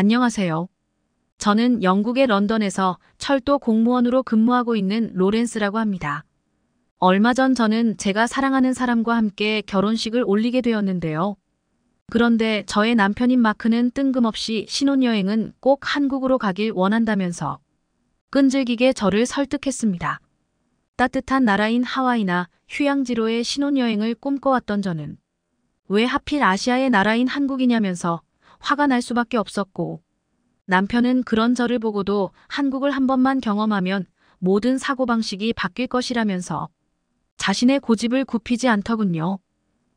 안녕하세요. 저는 영국의 런던에서 철도 공무원으로 근무하고 있는 로렌스라고 합니다. 얼마 전 저는 제가 사랑하는 사람과 함께 결혼식을 올리게 되었는데요. 그런데 저의 남편인 마크는 뜬금없이 신혼여행은 꼭 한국으로 가길 원한다면서 끈질기게 저를 설득했습니다. 따뜻한 나라인 하와이나 휴양지로의 신혼여행을 꿈꿔왔던 저는 왜 하필 아시아의 나라인 한국이냐면서 화가 날 수밖에 없었고 남편은 그런 저를 보고도 한국을 한 번만 경험하면 모든 사고방식이 바뀔 것이라면서 자신의 고집을 굽히지 않더군요.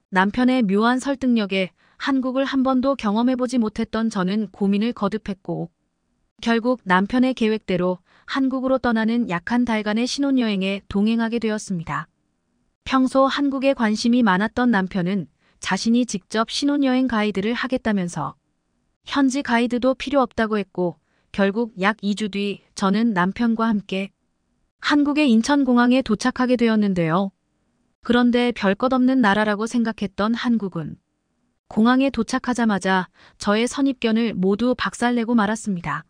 남편의 묘한 설득력에 한국을 한 번도 경험해보지 못했던 저는 고민을 거듭했고 결국 남편의 계획대로 한국으로 떠나는 약한 달간의 신혼여행에 동행하게 되었습니다. 평소 한국에 관심이 많았던 남편은 자신이 직접 신혼여행 가이드를 하겠다면서 현지 가이드도 필요 없다고 했고 결국 약 2주 뒤 저는 남편과 함께 한국의 인천공항에 도착하게 되었는데요. 그런데 별 것 없는 나라라고 생각했던 한국은 공항에 도착하자마자 저의 선입견을 모두 박살내고 말았습니다.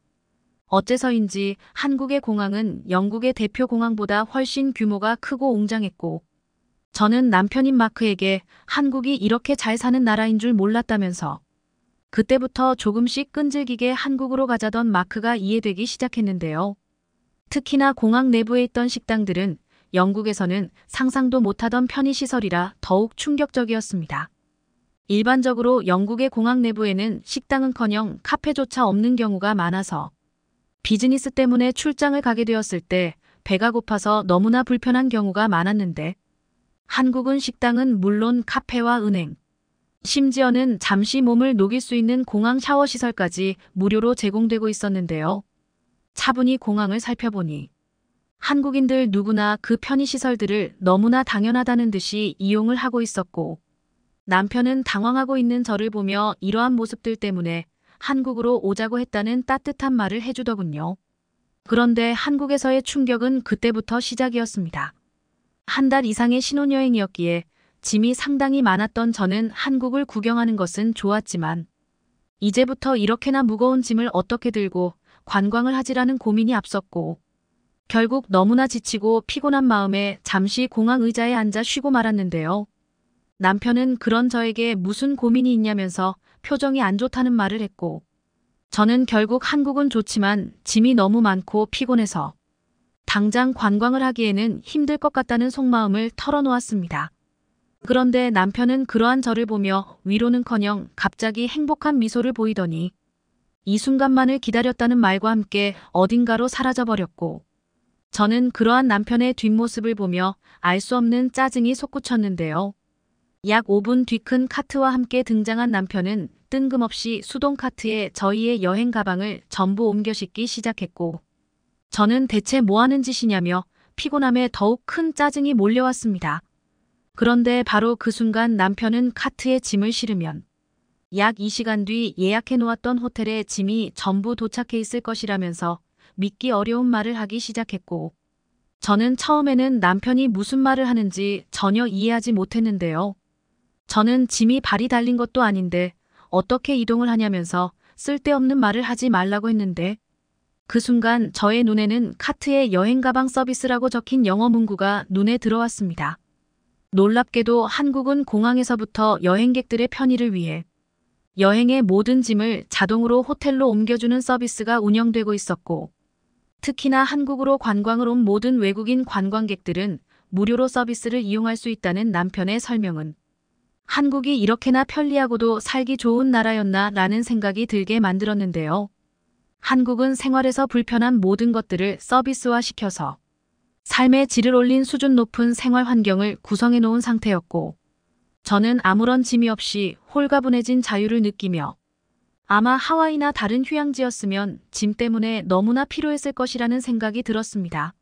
어째서인지 한국의 공항은 영국의 대표 공항보다 훨씬 규모가 크고 웅장했고 저는 남편인 마크에게 한국이 이렇게 잘 사는 나라인 줄 몰랐다면서 그때부터 조금씩 끈질기게 한국으로 가자던 마크가 이해되기 시작했는데요. 특히나 공항 내부에 있던 식당들은 영국에서는 상상도 못하던 편의시설이라 더욱 충격적이었습니다. 일반적으로 영국의 공항 내부에는 식당은커녕 카페조차 없는 경우가 많아서 비즈니스 때문에 출장을 가게 되었을 때 배가 고파서 너무나 불편한 경우가 많았는데 한국은 식당은 물론 카페와 은행, 심지어는 잠시 몸을 녹일 수 있는 공항 샤워 시설까지 무료로 제공되고 있었는데요. 차분히 공항을 살펴보니 한국인들 누구나 그 편의시설들을 너무나 당연하다는 듯이 이용을 하고 있었고 남편은 당황하고 있는 저를 보며 이러한 모습들 때문에 한국으로 오자고 했다는 따뜻한 말을 해주더군요. 그런데 한국에서의 충격은 그때부터 시작이었습니다. 한 달 이상의 신혼여행이었기에 짐이 상당히 많았던 저는 한국을 구경하는 것은 좋았지만 이제부터 이렇게나 무거운 짐을 어떻게 들고 관광을 하지라는 고민이 앞섰고 결국 너무나 지치고 피곤한 마음에 잠시 공항 의자에 앉아 쉬고 말았는데요. 남편은 그런 저에게 무슨 고민이 있냐면서 표정이 안 좋다는 말을 했고 저는 결국 한국은 좋지만 짐이 너무 많고 피곤해서 당장 관광을 하기에는 힘들 것 같다는 속마음을 털어놓았습니다. 그런데 남편은 그러한 저를 보며 위로는커녕 갑자기 행복한 미소를 보이더니 이 순간만을 기다렸다는 말과 함께 어딘가로 사라져버렸고 저는 그러한 남편의 뒷모습을 보며 알 수 없는 짜증이 솟구쳤는데요. 약 5분 뒤 큰 카트와 함께 등장한 남편은 뜬금없이 수동 카트에 저희의 여행 가방을 전부 옮겨 싣기 시작했고 저는 대체 뭐하는 짓이냐며 피곤함에 더욱 큰 짜증이 몰려왔습니다. 그런데 바로 그 순간 남편은 카트에 짐을 실으면 약 2시간 뒤 예약해놓았던 호텔에 짐이 전부 도착해 있을 것이라면서 믿기 어려운 말을 하기 시작했고 저는 처음에는 남편이 무슨 말을 하는지 전혀 이해하지 못했는데요. 저는 짐이 발이 달린 것도 아닌데 어떻게 이동을 하냐면서 쓸데없는 말을 하지 말라고 했는데 그 순간 저의 눈에는 카트에 여행 가방 서비스라고 적힌 영어 문구가 눈에 들어왔습니다. 놀랍게도 한국은 공항에서부터 여행객들의 편의를 위해 여행의 모든 짐을 자동으로 호텔로 옮겨주는 서비스가 운영되고 있었고 특히나 한국으로 관광을 온 모든 외국인 관광객들은 무료로 서비스를 이용할 수 있다는 남편의 설명은 한국이 이렇게나 편리하고도 살기 좋은 나라였나 라는 생각이 들게 만들었는데요. 한국은 생활에서 불편한 모든 것들을 서비스화시켜서 삶의 질을 올린 수준 높은 생활 환경을 구성해 놓은 상태였고 저는 아무런 짐이 없이 홀가분해진 자유를 느끼며 아마 하와이나 다른 휴양지였으면 짐 때문에 너무나 필요했을 것이라는 생각이 들었습니다.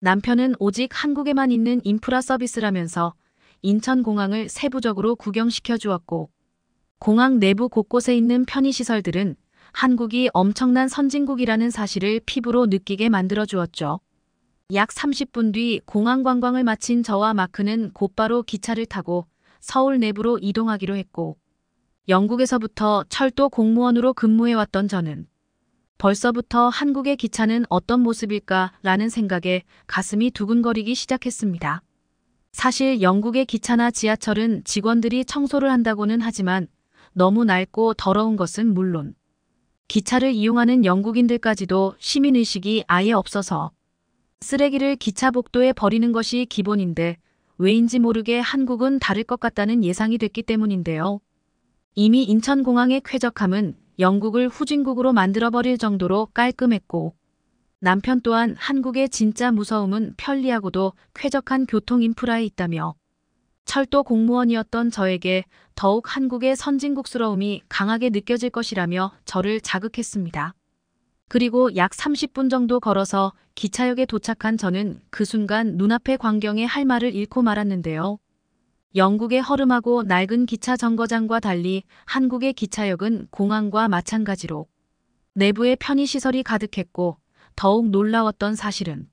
남편은 오직 한국에만 있는 인프라 서비스라면서 인천공항을 세부적으로 구경시켜 주었고 공항 내부 곳곳에 있는 편의시설들은 한국이 엄청난 선진국이라는 사실을 피부로 느끼게 만들어 주었죠. 약 30분 뒤 공항 관광을 마친 저와 마크는 곧바로 기차를 타고 서울 내부로 이동하기로 했고 영국에서부터 철도 공무원으로 근무해왔던 저는 벌써부터 한국의 기차는 어떤 모습일까라는 생각에 가슴이 두근거리기 시작했습니다. 사실 영국의 기차나 지하철은 직원들이 청소를 한다고는 하지만 너무 낡고 더러운 것은 물론 기차를 이용하는 영국인들까지도 시민의식이 아예 없어서 쓰레기를 기차 복도에 버리는 것이 기본인데 왜인지 모르게 한국은 다를 것 같다는 예상이 됐기 때문인데요. 이미 인천공항의 쾌적함은 영국을 후진국으로 만들어버릴 정도로 깔끔했고 남편 또한 한국의 진짜 무서움은 편리하고도 쾌적한 교통 인프라에 있다며 철도 공무원이었던 저에게 더욱 한국의 선진국스러움이 강하게 느껴질 것이라며 저를 자극했습니다. 그리고 약 30분 정도 걸어서 기차역에 도착한 저는 그 순간 눈앞의 광경에 할 말을 잃고 말았는데요. 영국의 허름하고 낡은 기차 정거장과 달리 한국의 기차역은 공항과 마찬가지로 내부에 편의시설이 가득했고 더욱 놀라웠던 사실은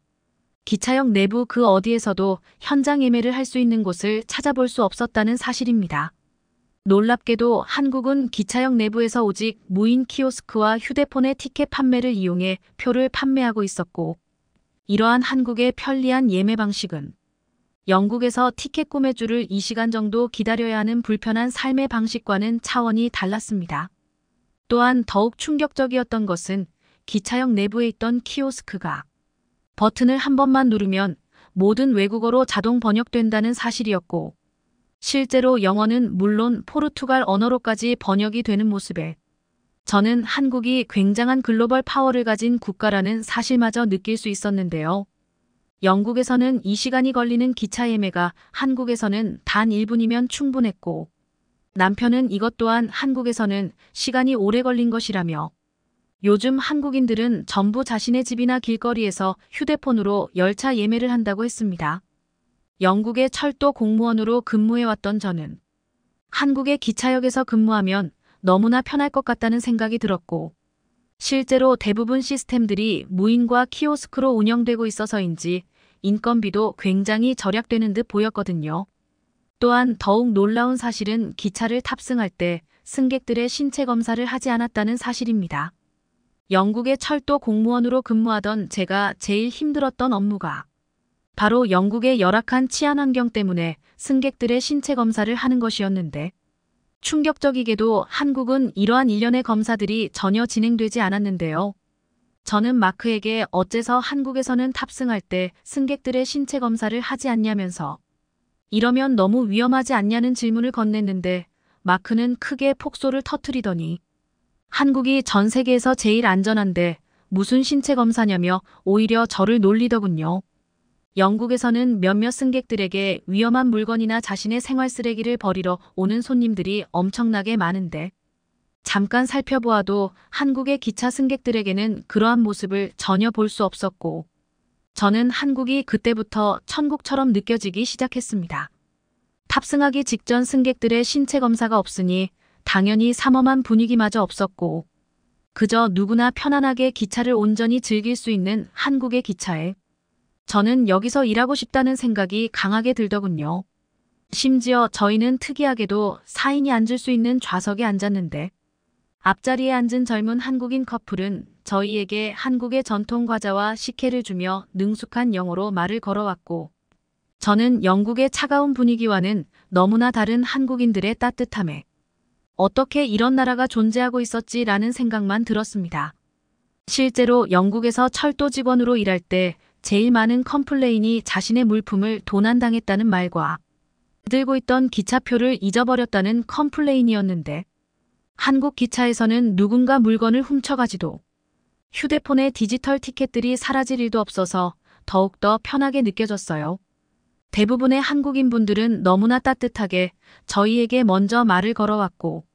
기차역 내부 그 어디에서도 현장 예매를 할 수 있는 곳을 찾아볼 수 없었다는 사실입니다. 놀랍게도 한국은 기차역 내부에서 오직 무인 키오스크와 휴대폰의 티켓 판매를 이용해 표를 판매하고 있었고 이러한 한국의 편리한 예매 방식은 영국에서 티켓 구매줄을 2시간 정도 기다려야 하는 불편한 삶의 방식과는 차원이 달랐습니다. 또한 더욱 충격적이었던 것은 기차역 내부에 있던 키오스크가 버튼을 한 번만 누르면 모든 외국어로 자동 번역된다는 사실이었고 실제로 영어는 물론 포르투갈 언어로까지 번역이 되는 모습에 저는 한국이 굉장한 글로벌 파워를 가진 국가라는 사실마저 느낄 수 있었는데요. 영국에서는 이 시간이 걸리는 기차 예매가 한국에서는 단 1분이면 충분했고 남편은 이것 또한 한국에서는 시간이 오래 걸린 것이라며 요즘 한국인들은 전부 자신의 집이나 길거리에서 휴대폰으로 열차 예매를 한다고 했습니다. 영국의 철도 공무원으로 근무해왔던 저는 한국의 기차역에서 근무하면 너무나 편할 것 같다는 생각이 들었고 실제로 대부분 시스템들이 무인과 키오스크로 운영되고 있어서인지 인건비도 굉장히 절약되는 듯 보였거든요. 또한 더욱 놀라운 사실은 기차를 탑승할 때 승객들의 신체 검사를 하지 않았다는 사실입니다. 영국의 철도 공무원으로 근무하던 제가 제일 힘들었던 업무가 바로 영국의 열악한 치안 환경 때문에 승객들의 신체 검사를 하는 것이었는데 충격적이게도 한국은 이러한 일련의 검사들이 전혀 진행되지 않았는데요. 저는 마크에게 어째서 한국에서는 탑승할 때 승객들의 신체 검사를 하지 않냐면서 이러면 너무 위험하지 않냐는 질문을 건넸는데 마크는 크게 폭소를 터트리더니 한국이 전 세계에서 제일 안전한데 무슨 신체 검사냐며 오히려 저를 놀리더군요. 영국에서는 몇몇 승객들에게 위험한 물건이나 자신의 생활 쓰레기를 버리러 오는 손님들이 엄청나게 많은데 잠깐 살펴보아도 한국의 기차 승객들에게는 그러한 모습을 전혀 볼 수 없었고 저는 한국이 그때부터 천국처럼 느껴지기 시작했습니다. 탑승하기 직전 승객들의 신체 검사가 없으니 당연히 삼엄한 분위기마저 없었고 그저 누구나 편안하게 기차를 온전히 즐길 수 있는 한국의 기차에 저는 여기서 일하고 싶다는 생각이 강하게 들더군요. 심지어 저희는 특이하게도 사인이 앉을 수 있는 좌석에 앉았는데 앞자리에 앉은 젊은 한국인 커플은 저희에게 한국의 전통 과자와 식혜를 주며 능숙한 영어로 말을 걸어왔고 저는 영국의 차가운 분위기와는 너무나 다른 한국인들의 따뜻함에 어떻게 이런 나라가 존재하고 있었지라는 생각만 들었습니다. 실제로 영국에서 철도 직원으로 일할 때 제일 많은 컴플레인이 자신의 물품을 도난당했다는 말과 들고 있던 기차표를 잊어버렸다는 컴플레인이었는데 한국 기차에서는 누군가 물건을 훔쳐가지도 휴대폰의 디지털 티켓들이 사라질 일도 없어서 더욱더 편하게 느껴졌어요. 대부분의 한국인분들은 너무나 따뜻하게 저희에게 먼저 말을 걸어왔고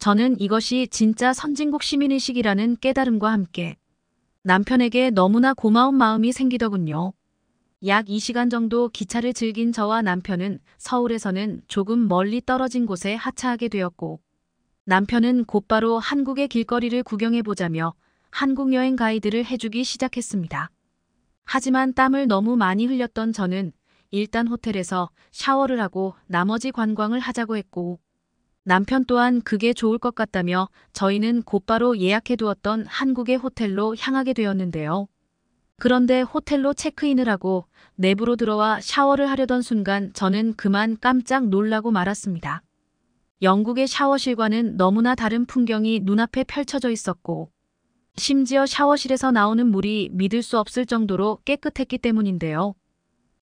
저는 이것이 진짜 선진국 시민의식이라는 깨달음과 함께 남편에게 너무나 고마운 마음이 생기더군요. 약 2시간 정도 기차를 즐긴 저와 남편은 서울에서는 조금 멀리 떨어진 곳에 하차하게 되었고 남편은 곧바로 한국의 길거리를 구경해보자며 한국 여행 가이드를 해주기 시작했습니다. 하지만 땀을 너무 많이 흘렸던 저는 일단 호텔에서 샤워를 하고 나머지 관광을 하자고 했고 남편 또한 그게 좋을 것 같다며 저희는 곧바로 예약해두었던 한국의 호텔로 향하게 되었는데요. 그런데 호텔로 체크인을 하고 내부로 들어와 샤워를 하려던 순간 저는 그만 깜짝 놀라고 말았습니다. 영국의 샤워실과는 너무나 다른 풍경이 눈앞에 펼쳐져 있었고 심지어 샤워실에서 나오는 물이 믿을 수 없을 정도로 깨끗했기 때문인데요.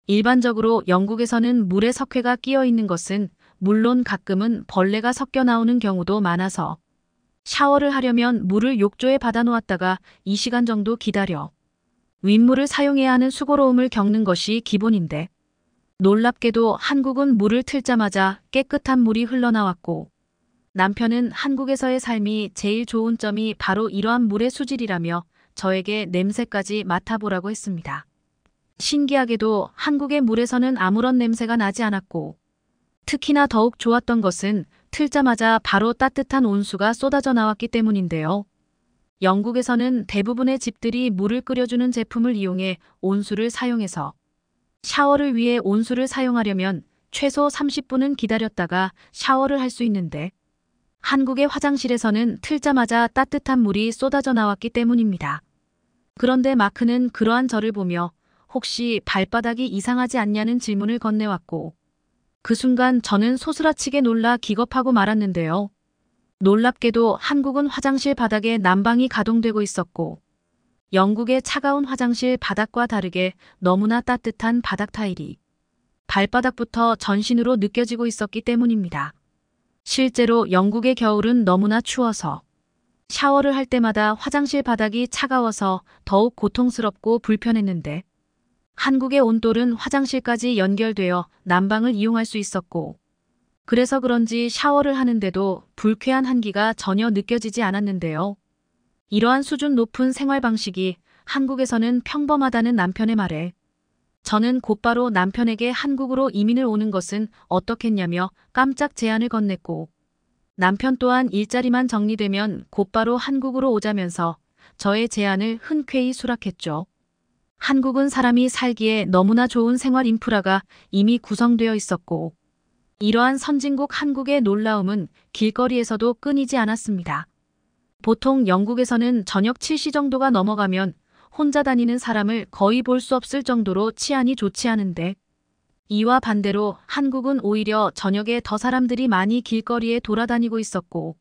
일반적으로 영국에서는 물에 석회가 끼어 있는 것은 물론 가끔은 벌레가 섞여 나오는 경우도 많아서 샤워를 하려면 물을 욕조에 받아놓았다가 2시간 정도 기다려 윗물을 사용해야 하는 수고로움을 겪는 것이 기본인데 놀랍게도 한국은 물을 틀자마자 깨끗한 물이 흘러나왔고 남편은 한국에서의 삶이 제일 좋은 점이 바로 이러한 물의 수질이라며 저에게 냄새까지 맡아보라고 했습니다. 신기하게도 한국의 물에서는 아무런 냄새가 나지 않았고 특히나 더욱 좋았던 것은 틀자마자 바로 따뜻한 온수가 쏟아져 나왔기 때문인데요. 영국에서는 대부분의 집들이 물을 끓여주는 제품을 이용해 온수를 사용해서 샤워를 위해 온수를 사용하려면 최소 30분은 기다렸다가 샤워를 할 수 있는데 한국의 화장실에서는 틀자마자 따뜻한 물이 쏟아져 나왔기 때문입니다. 그런데 마크는 그러한 저를 보며 혹시 발바닥이 이상하지 않냐는 질문을 건네왔고 그 순간 저는 소스라치게 놀라 기겁하고 말았는데요. 놀랍게도 한국은 화장실 바닥에 난방이 가동되고 있었고 영국의 차가운 화장실 바닥과 다르게 너무나 따뜻한 바닥 타일이 발바닥부터 전신으로 느껴지고 있었기 때문입니다. 실제로 영국의 겨울은 너무나 추워서 샤워를 할 때마다 화장실 바닥이 차가워서 더욱 고통스럽고 불편했는데 한국의 온돌은 화장실까지 연결되어 난방을 이용할 수 있었고 그래서 그런지 샤워를 하는데도 불쾌한 한기가 전혀 느껴지지 않았는데요. 이러한 수준 높은 생활 방식이 한국에서는 평범하다는 남편의 말에 저는 곧바로 남편에게 한국으로 이민을 오는 것은 어떻겠냐며 깜짝 제안을 건넸고 남편 또한 일자리만 정리되면 곧바로 한국으로 오자면서 저의 제안을 흔쾌히 수락했죠. 한국은 사람이 살기에 너무나 좋은 생활 인프라가 이미 구성되어 있었고 이러한 선진국 한국의 놀라움은 길거리에서도 끊이지 않았습니다. 보통 영국에서는 저녁 7시 정도가 넘어가면 혼자 다니는 사람을 거의 볼 수 없을 정도로 치안이 좋지 않은데 이와 반대로 한국은 오히려 저녁에 더 사람들이 많이 길거리에 돌아다니고 있었고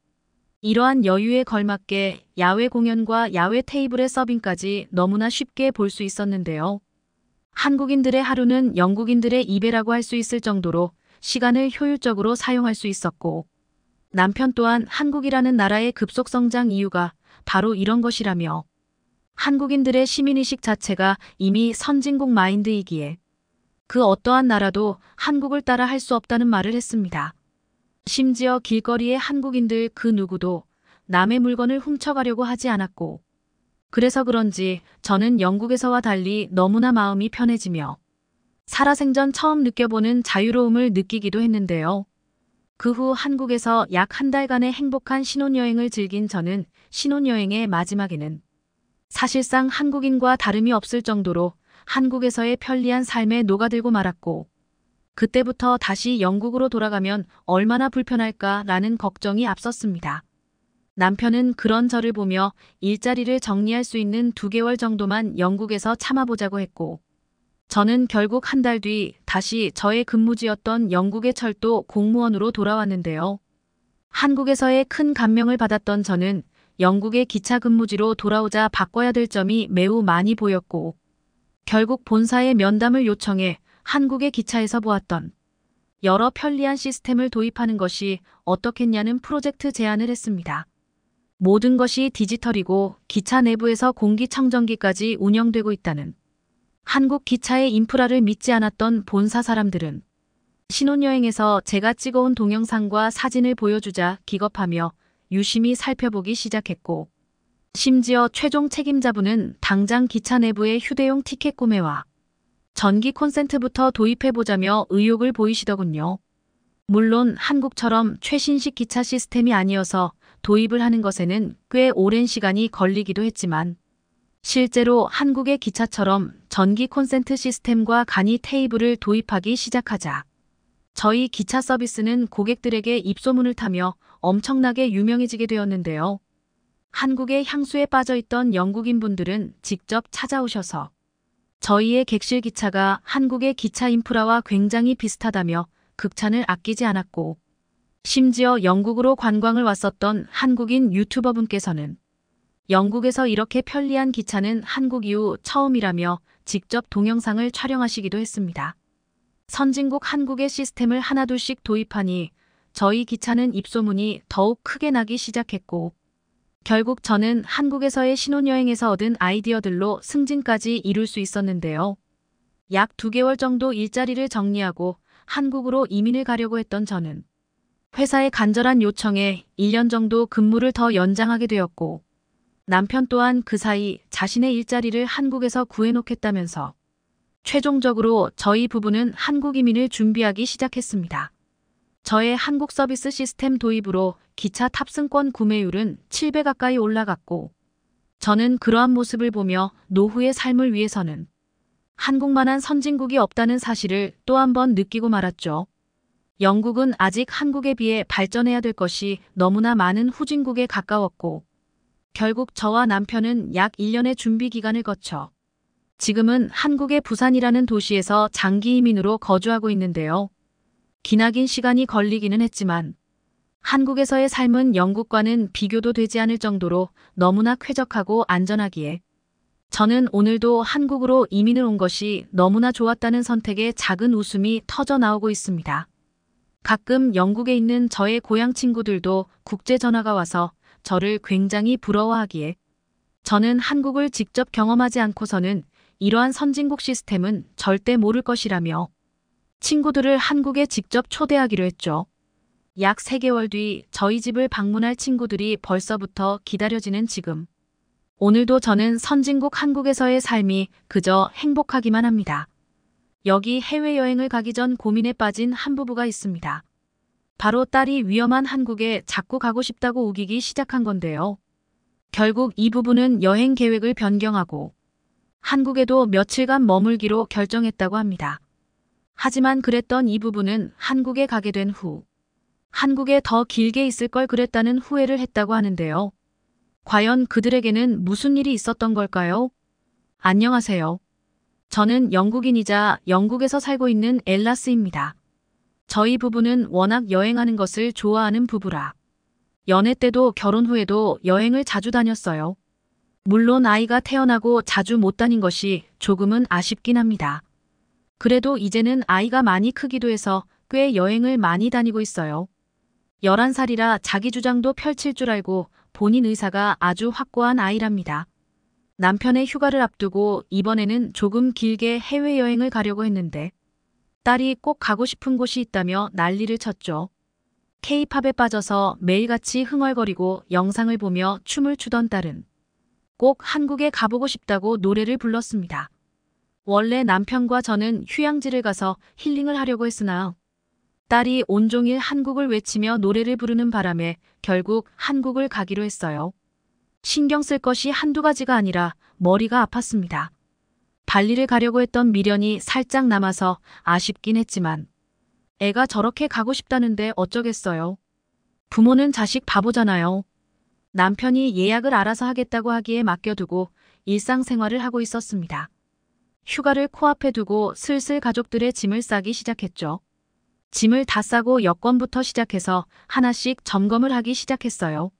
이러한 여유에 걸맞게 야외 공연과 야외 테이블의 서빙까지 너무나 쉽게 볼 수 있었는데요. 한국인들의 하루는 영국인들의 입에라고 할 수 있을 정도로 시간을 효율적으로 사용할 수 있었고 남편 또한 한국이라는 나라의 급속성장 이유가 바로 이런 것이라며 한국인들의 시민의식 자체가 이미 선진국 마인드이기에 그 어떠한 나라도 한국을 따라 할 수 없다는 말을 했습니다. 심지어 길거리의 한국인들 그 누구도 남의 물건을 훔쳐가려고 하지 않았고 그래서 그런지 저는 영국에서와 달리 너무나 마음이 편해지며 살아생전 처음 느껴보는 자유로움을 느끼기도 했는데요. 그 후 한국에서 약 한 달간의 행복한 신혼여행을 즐긴 저는 신혼여행의 마지막에는 사실상 한국인과 다름이 없을 정도로 한국에서의 편리한 삶에 녹아들고 말았고 그때부터 다시 영국으로 돌아가면 얼마나 불편할까라는 걱정이 앞섰습니다. 남편은 그런 저를 보며 일자리를 정리할 수 있는 두개월 정도만 영국에서 참아보자고 했고 저는 결국 한 달 뒤 다시 저의 근무지였던 영국의 철도 공무원으로 돌아왔는데요. 한국에서의 큰 감명을 받았던 저는 영국의 기차 근무지로 돌아오자 바꿔야 될 점이 매우 많이 보였고 결국 본사에 면담을 요청해 한국의 기차에서 보았던 여러 편리한 시스템을 도입하는 것이 어떻겠냐는 프로젝트 제안을 했습니다. 모든 것이 디지털이고 기차 내부에서 공기청정기까지 운영되고 있다는 한국 기차의 인프라를 믿지 않았던 본사 사람들은 신혼여행에서 제가 찍어온 동영상과 사진을 보여주자 기겁하며 유심히 살펴보기 시작했고 심지어 최종 책임자분은 당장 기차 내부의 휴대용 티켓 구매와 전기 콘센트부터 도입해보자며 의욕을 보이시더군요. 물론 한국처럼 최신식 기차 시스템이 아니어서 도입을 하는 것에는 꽤 오랜 시간이 걸리기도 했지만 실제로 한국의 기차처럼 전기 콘센트 시스템과 간이 테이블을 도입하기 시작하자 저희 기차 서비스는 고객들에게 입소문을 타며 엄청나게 유명해지게 되었는데요. 한국의 향수에 빠져있던 영국인분들은 직접 찾아오셔서 저희의 객실 기차가 한국의 기차 인프라와 굉장히 비슷하다며 극찬을 아끼지 않았고 심지어 영국으로 관광을 왔었던 한국인 유튜버분께서는 영국에서 이렇게 편리한 기차는 한국 이후 처음이라며 직접 동영상을 촬영하시기도 했습니다. 선진국 한국의 시스템을 하나둘씩 도입하니 저희 기차는 입소문이 더욱 크게 나기 시작했고 결국 저는 한국에서의 신혼여행에서 얻은 아이디어들로 승진까지 이룰 수 있었는데요. 약 2개월 정도 일자리를 정리하고 한국으로 이민을 가려고 했던 저는 회사의 간절한 요청에 1년 정도 근무를 더 연장하게 되었고 남편 또한 그 사이 자신의 일자리를 한국에서 구해놓겠다면서 최종적으로 저희 부부는 한국 이민을 준비하기 시작했습니다. 저의 한국 서비스 시스템 도입으로 기차 탑승권 구매율은 7배 가까이 올라갔고 저는 그러한 모습을 보며 노후의 삶을 위해서는 한국만한 선진국이 없다는 사실을 또 한 번 느끼고 말았죠. 영국은 아직 한국에 비해 발전해야 될 것이 너무나 많은 후진국에 가까웠고 결국 저와 남편은 약 1년의 준비 기간을 거쳐 지금은 한국의 부산이라는 도시에서 장기 이민으로 거주하고 있는데요. 기나긴 시간이 걸리기는 했지만 한국에서의 삶은 영국과는 비교도 되지 않을 정도로 너무나 쾌적하고 안전하기에 저는 오늘도 한국으로 이민을 온 것이 너무나 좋았다는 선택에 작은 웃음이 터져 나오고 있습니다. 가끔 영국에 있는 저의 고향 친구들도 국제 전화가 와서 저를 굉장히 부러워하기에 저는 한국을 직접 경험하지 않고서는 이러한 선진국 시스템은 절대 모를 것이라며 친구들을 한국에 직접 초대하기로 했죠. 약 3개월 뒤 저희 집을 방문할 친구들이 벌써부터 기다려지는 지금. 오늘도 저는 선진국 한국에서의 삶이 그저 행복하기만 합니다. 여기 해외여행을 가기 전 고민에 빠진 한 부부가 있습니다. 바로 딸이 위험한 한국에 자꾸 가고 싶다고 우기기 시작한 건데요. 결국 이 부부는 여행 계획을 변경하고 한국에도 며칠간 머물기로 결정했다고 합니다. 하지만 그랬던 이 부부는 한국에 가게 된 후 한국에 더 길게 있을 걸 그랬다는 후회를 했다고 하는데요. 과연 그들에게는 무슨 일이 있었던 걸까요? 안녕하세요. 저는 영국인이자 영국에서 살고 있는 엘라스입니다. 저희 부부는 워낙 여행하는 것을 좋아하는 부부라. 연애 때도 결혼 후에도 여행을 자주 다녔어요. 물론 아이가 태어나고 자주 못 다닌 것이 조금은 아쉽긴 합니다. 그래도 이제는 아이가 많이 크기도 해서 꽤 여행을 많이 다니고 있어요. 11살이라 자기 주장도 펼칠 줄 알고 본인 의사가 아주 확고한 아이랍니다. 남편의 휴가를 앞두고 이번에는 조금 길게 해외여행을 가려고 했는데 딸이 꼭 가고 싶은 곳이 있다며 난리를 쳤죠. 케이팝에 빠져서 매일같이 흥얼거리고 영상을 보며 춤을 추던 딸은 꼭 한국에 가보고 싶다고 노래를 불렀습니다. 원래 남편과 저는 휴양지를 가서 힐링을 하려고 했으나 딸이 온종일 한국을 외치며 노래를 부르는 바람에 결국 한국을 가기로 했어요. 신경 쓸 것이 한두 가지가 아니라 머리가 아팠습니다. 발리를 가려고 했던 미련이 살짝 남아서 아쉽긴 했지만 애가 저렇게 가고 싶다는데 어쩌겠어요. 부모는 자식 바보잖아요. 남편이 예약을 알아서 하겠다고 하기에 맡겨두고 일상생활을 하고 있었습니다. 휴가를 코앞에 두고 슬슬 가족들의 짐을 싸기 시작했죠. 짐을 다 싸고 여권부터 시작해서 하나씩 점검을 하기 시작했어요.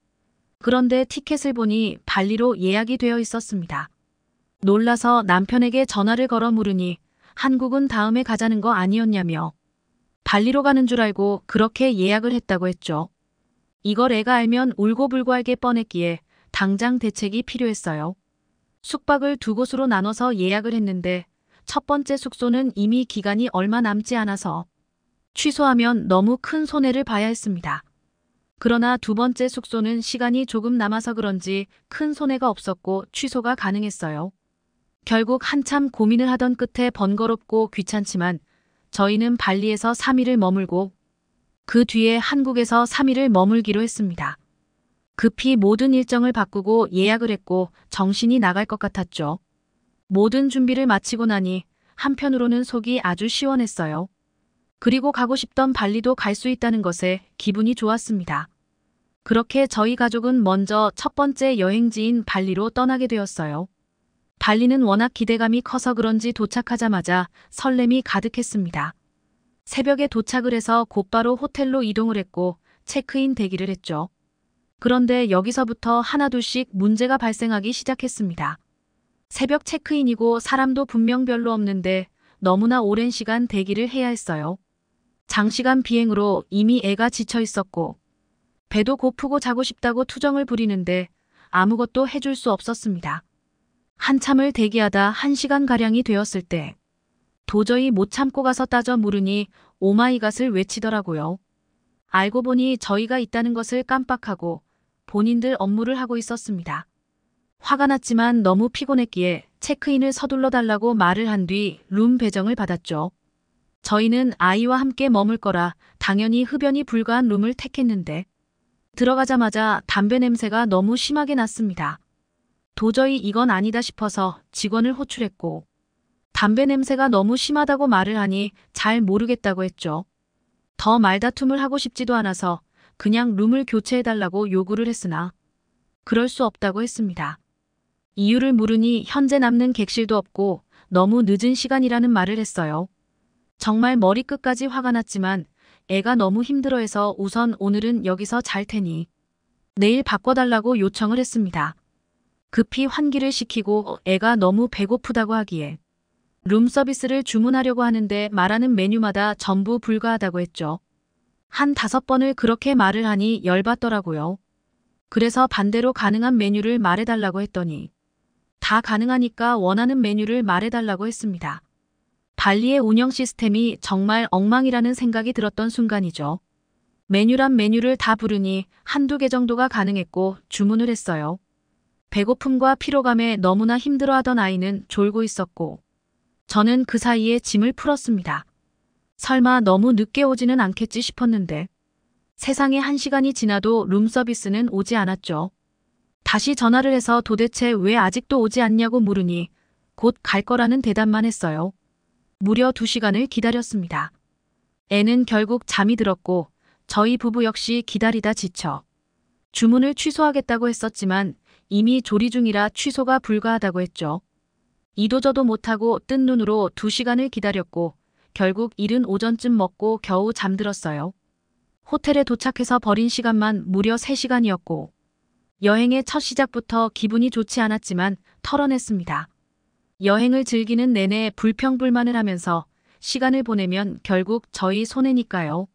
그런데 티켓을 보니 발리로 예약이 되어 있었습니다. 놀라서 남편에게 전화를 걸어 물으니 한국은 다음에 가자는 거 아니었냐며 발리로 가는 줄 알고 그렇게 예약을 했다고 했죠. 이걸 애가 알면 울고불고 하게 뻔했기에 당장 대책이 필요했어요. 숙박을 두 곳으로 나눠서 예약을 했는데 첫 번째 숙소는 이미 기간이 얼마 남지 않아서 취소하면 너무 큰 손해를 봐야 했습니다. 그러나 두 번째 숙소는 시간이 조금 남아서 그런지 큰 손해가 없었고 취소가 가능했어요. 결국 한참 고민을 하던 끝에 번거롭고 귀찮지만 저희는 발리에서 3일을 머물고 그 뒤에 한국에서 3일을 머물기로 했습니다. 급히 모든 일정을 바꾸고 예약을 했고 정신이 나갈 것 같았죠. 모든 준비를 마치고 나니 한편으로는 속이 아주 시원했어요. 그리고 가고 싶던 발리도 갈 수 있다는 것에 기분이 좋았습니다. 그렇게 저희 가족은 먼저 첫 번째 여행지인 발리로 떠나게 되었어요. 발리는 워낙 기대감이 커서 그런지 도착하자마자 설렘이 가득했습니다. 새벽에 도착을 해서 곧바로 호텔로 이동을 했고 체크인 대기를 했죠. 그런데 여기서부터 하나둘씩 문제가 발생하기 시작했습니다. 새벽 체크인이고 사람도 분명 별로 없는데 너무나 오랜 시간 대기를 해야 했어요. 장시간 비행으로 이미 애가 지쳐 있었고 배도 고프고 자고 싶다고 투정을 부리는데 아무것도 해줄 수 없었습니다. 한참을 대기하다 한시간가량이 되었을 때 도저히 못 참고 가서 따져 물으니 오마이갓을 외치더라고요. 알고 보니 저희가 있다는 것을 깜빡하고 본인들 업무를 하고 있었습니다. 화가 났지만 너무 피곤했기에 체크인을 서둘러 달라고 말을 한 뒤 룸 배정을 받았죠. 저희는 아이와 함께 머물 거라 당연히 흡연이 불가한 룸을 택했는데 들어가자마자 담배 냄새가 너무 심하게 났습니다. 도저히 이건 아니다 싶어서 직원을 호출했고 담배 냄새가 너무 심하다고 말을 하니 잘 모르겠다고 했죠. 더 말다툼을 하고 싶지도 않아서 그냥 룸을 교체해달라고 요구를 했으나 그럴 수 없다고 했습니다. 이유를 물으니 현재 남는 객실도 없고 너무 늦은 시간이라는 말을 했어요. 정말 머리끝까지 화가 났지만 애가 너무 힘들어해서 우선 오늘은 여기서 잘 테니 내일 바꿔달라고 요청을 했습니다. 급히 환기를 시키고 애가 너무 배고프다고 하기에 룸 서비스를 주문하려고 하는데 말하는 메뉴마다 전부 불가하다고 했죠. 한 다섯 번을 그렇게 말을 하니 열받더라고요. 그래서 반대로 가능한 메뉴를 말해달라고 했더니 다 가능하니까 원하는 메뉴를 말해달라고 했습니다. 발리의 운영 시스템이 정말 엉망이라는 생각이 들었던 순간이죠. 메뉴란 메뉴를 다 부르니 한두 개 정도가 가능했고 주문을 했어요. 배고픔과 피로감에 너무나 힘들어하던 아이는 졸고 있었고 저는 그 사이에 짐을 풀었습니다. 설마 너무 늦게 오지는 않겠지 싶었는데 세상에 한 시간이 지나도 룸서비스는 오지 않았죠. 다시 전화를 해서 도대체 왜 아직도 오지 않냐고 물으니 곧 갈 거라는 대답만 했어요. 무려 두시간을 기다렸습니다. 애는 결국 잠이 들었고 저희 부부 역시 기다리다 지쳐 주문을 취소하겠다고 했었지만 이미 조리 중이라 취소가 불가하다고 했죠. 이도저도 못하고 뜬 눈으로 두시간을 기다렸고 결국 이른 오전쯤 먹고 겨우 잠들었어요. 호텔에 도착해서 버린 시간만 무려 3시간이었고 여행의 첫 시작부터 기분이 좋지 않았지만 털어냈습니다. 여행을 즐기는 내내 불평불만을 하면서 시간을 보내면 결국 저희 손해니까요.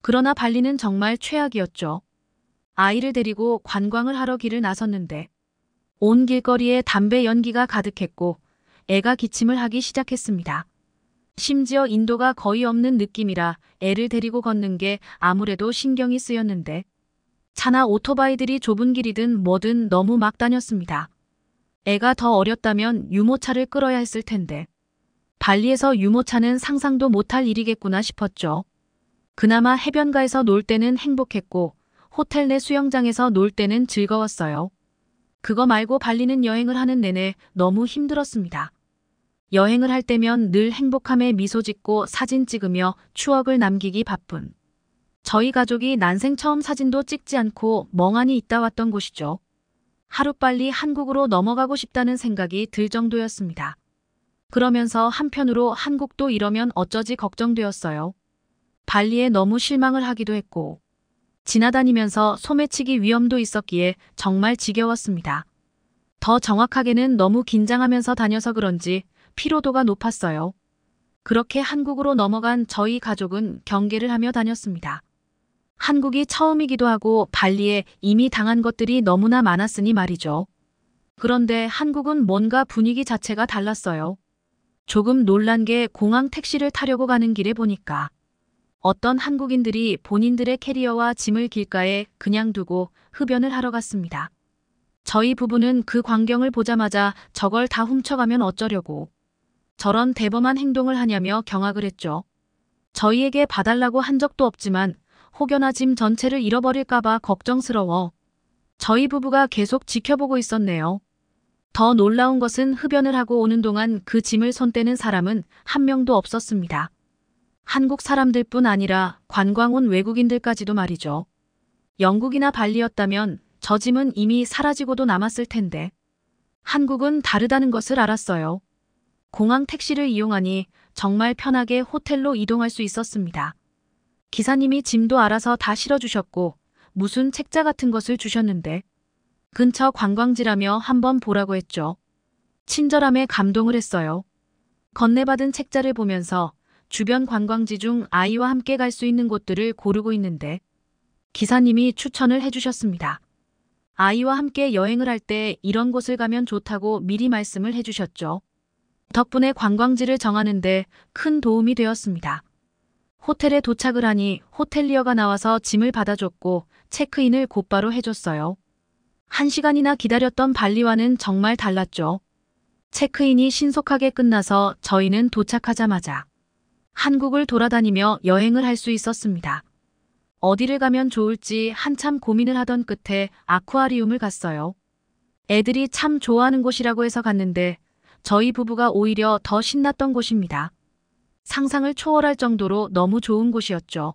그러나 발리는 정말 최악이었죠. 아이를 데리고 관광을 하러 길을 나섰는데 온 길거리에 담배 연기가 가득했고 애가 기침을 하기 시작했습니다. 심지어 인도가 거의 없는 느낌이라 애를 데리고 걷는 게 아무래도 신경이 쓰였는데 차나 오토바이들이 좁은 길이든 뭐든 너무 막 다녔습니다. 애가 더 어렸다면 유모차를 끌어야 했을 텐데 발리에서 유모차는 상상도 못할 일이겠구나 싶었죠. 그나마 해변가에서 놀 때는 행복했고 호텔 내 수영장에서 놀 때는 즐거웠어요. 그거 말고 발리는 여행을 하는 내내 너무 힘들었습니다. 여행을 할 때면 늘 행복함에 미소 짓고 사진 찍으며 추억을 남기기 바쁜. 저희 가족이 난생 처음 사진도 찍지 않고 멍하니 있다 왔던 곳이죠. 하루빨리 한국으로 넘어가고 싶다는 생각이 들 정도였습니다. 그러면서 한편으로 한국도 이러면 어쩌지 걱정되었어요. 발리에 너무 실망을 하기도 했고 지나다니면서 소매치기 위험도 있었기에 정말 지겨웠습니다. 더 정확하게는 너무 긴장하면서 다녀서 그런지 피로도가 높았어요. 그렇게 한국으로 넘어간 저희 가족은 경계를 하며 다녔습니다. 한국이 처음이기도 하고 발리에 이미 당한 것들이 너무나 많았으니 말이죠. 그런데 한국은 뭔가 분위기 자체가 달랐어요. 조금 놀란 게 공항 택시를 타려고 가는 길에 보니까 어떤 한국인들이 본인들의 캐리어와 짐을 길가에 그냥 두고 흡연을 하러 갔습니다. 저희 부부는 그 광경을 보자마자 저걸 다 훔쳐가면 어쩌려고 저런 대범한 행동을 하냐며 경악을 했죠. 저희에게 봐달라고 한 적도 없지만 혹여나 짐 전체를 잃어버릴까봐 걱정스러워 저희 부부가 계속 지켜보고 있었네요. 더 놀라운 것은 흡연을 하고 오는 동안 그 짐을 손대는 사람은 한 명도 없었습니다. 한국 사람들뿐 아니라 관광 온 외국인들까지도 말이죠. 영국이나 발리였다면 저 짐은 이미 사라지고도 남았을 텐데 한국은 다르다는 것을 알았어요. 공항 택시를 이용하니 정말 편하게 호텔로 이동할 수 있었습니다. 기사님이 짐도 알아서 다 실어주셨고 무슨 책자 같은 것을 주셨는데 근처 관광지라며 한번 보라고 했죠. 친절함에 감동을 했어요. 건네받은 책자를 보면서 주변 관광지 중 아이와 함께 갈 수 있는 곳들을 고르고 있는데 기사님이 추천을 해주셨습니다. 아이와 함께 여행을 할 때 이런 곳을 가면 좋다고 미리 말씀을 해주셨죠. 덕분에 관광지를 정하는데 큰 도움이 되었습니다. 호텔에 도착을 하니 호텔리어가 나와서 짐을 받아줬고 체크인을 곧바로 해줬어요. 한 시간이나 기다렸던 발리와는 정말 달랐죠. 체크인이 신속하게 끝나서 저희는 도착하자마자 한국을 돌아다니며 여행을 할 수 있었습니다. 어디를 가면 좋을지 한참 고민을 하던 끝에 아쿠아리움을 갔어요. 애들이 참 좋아하는 곳이라고 해서 갔는데 저희 부부가 오히려 더 신났던 곳입니다. 상상을 초월할 정도로 너무 좋은 곳이었죠.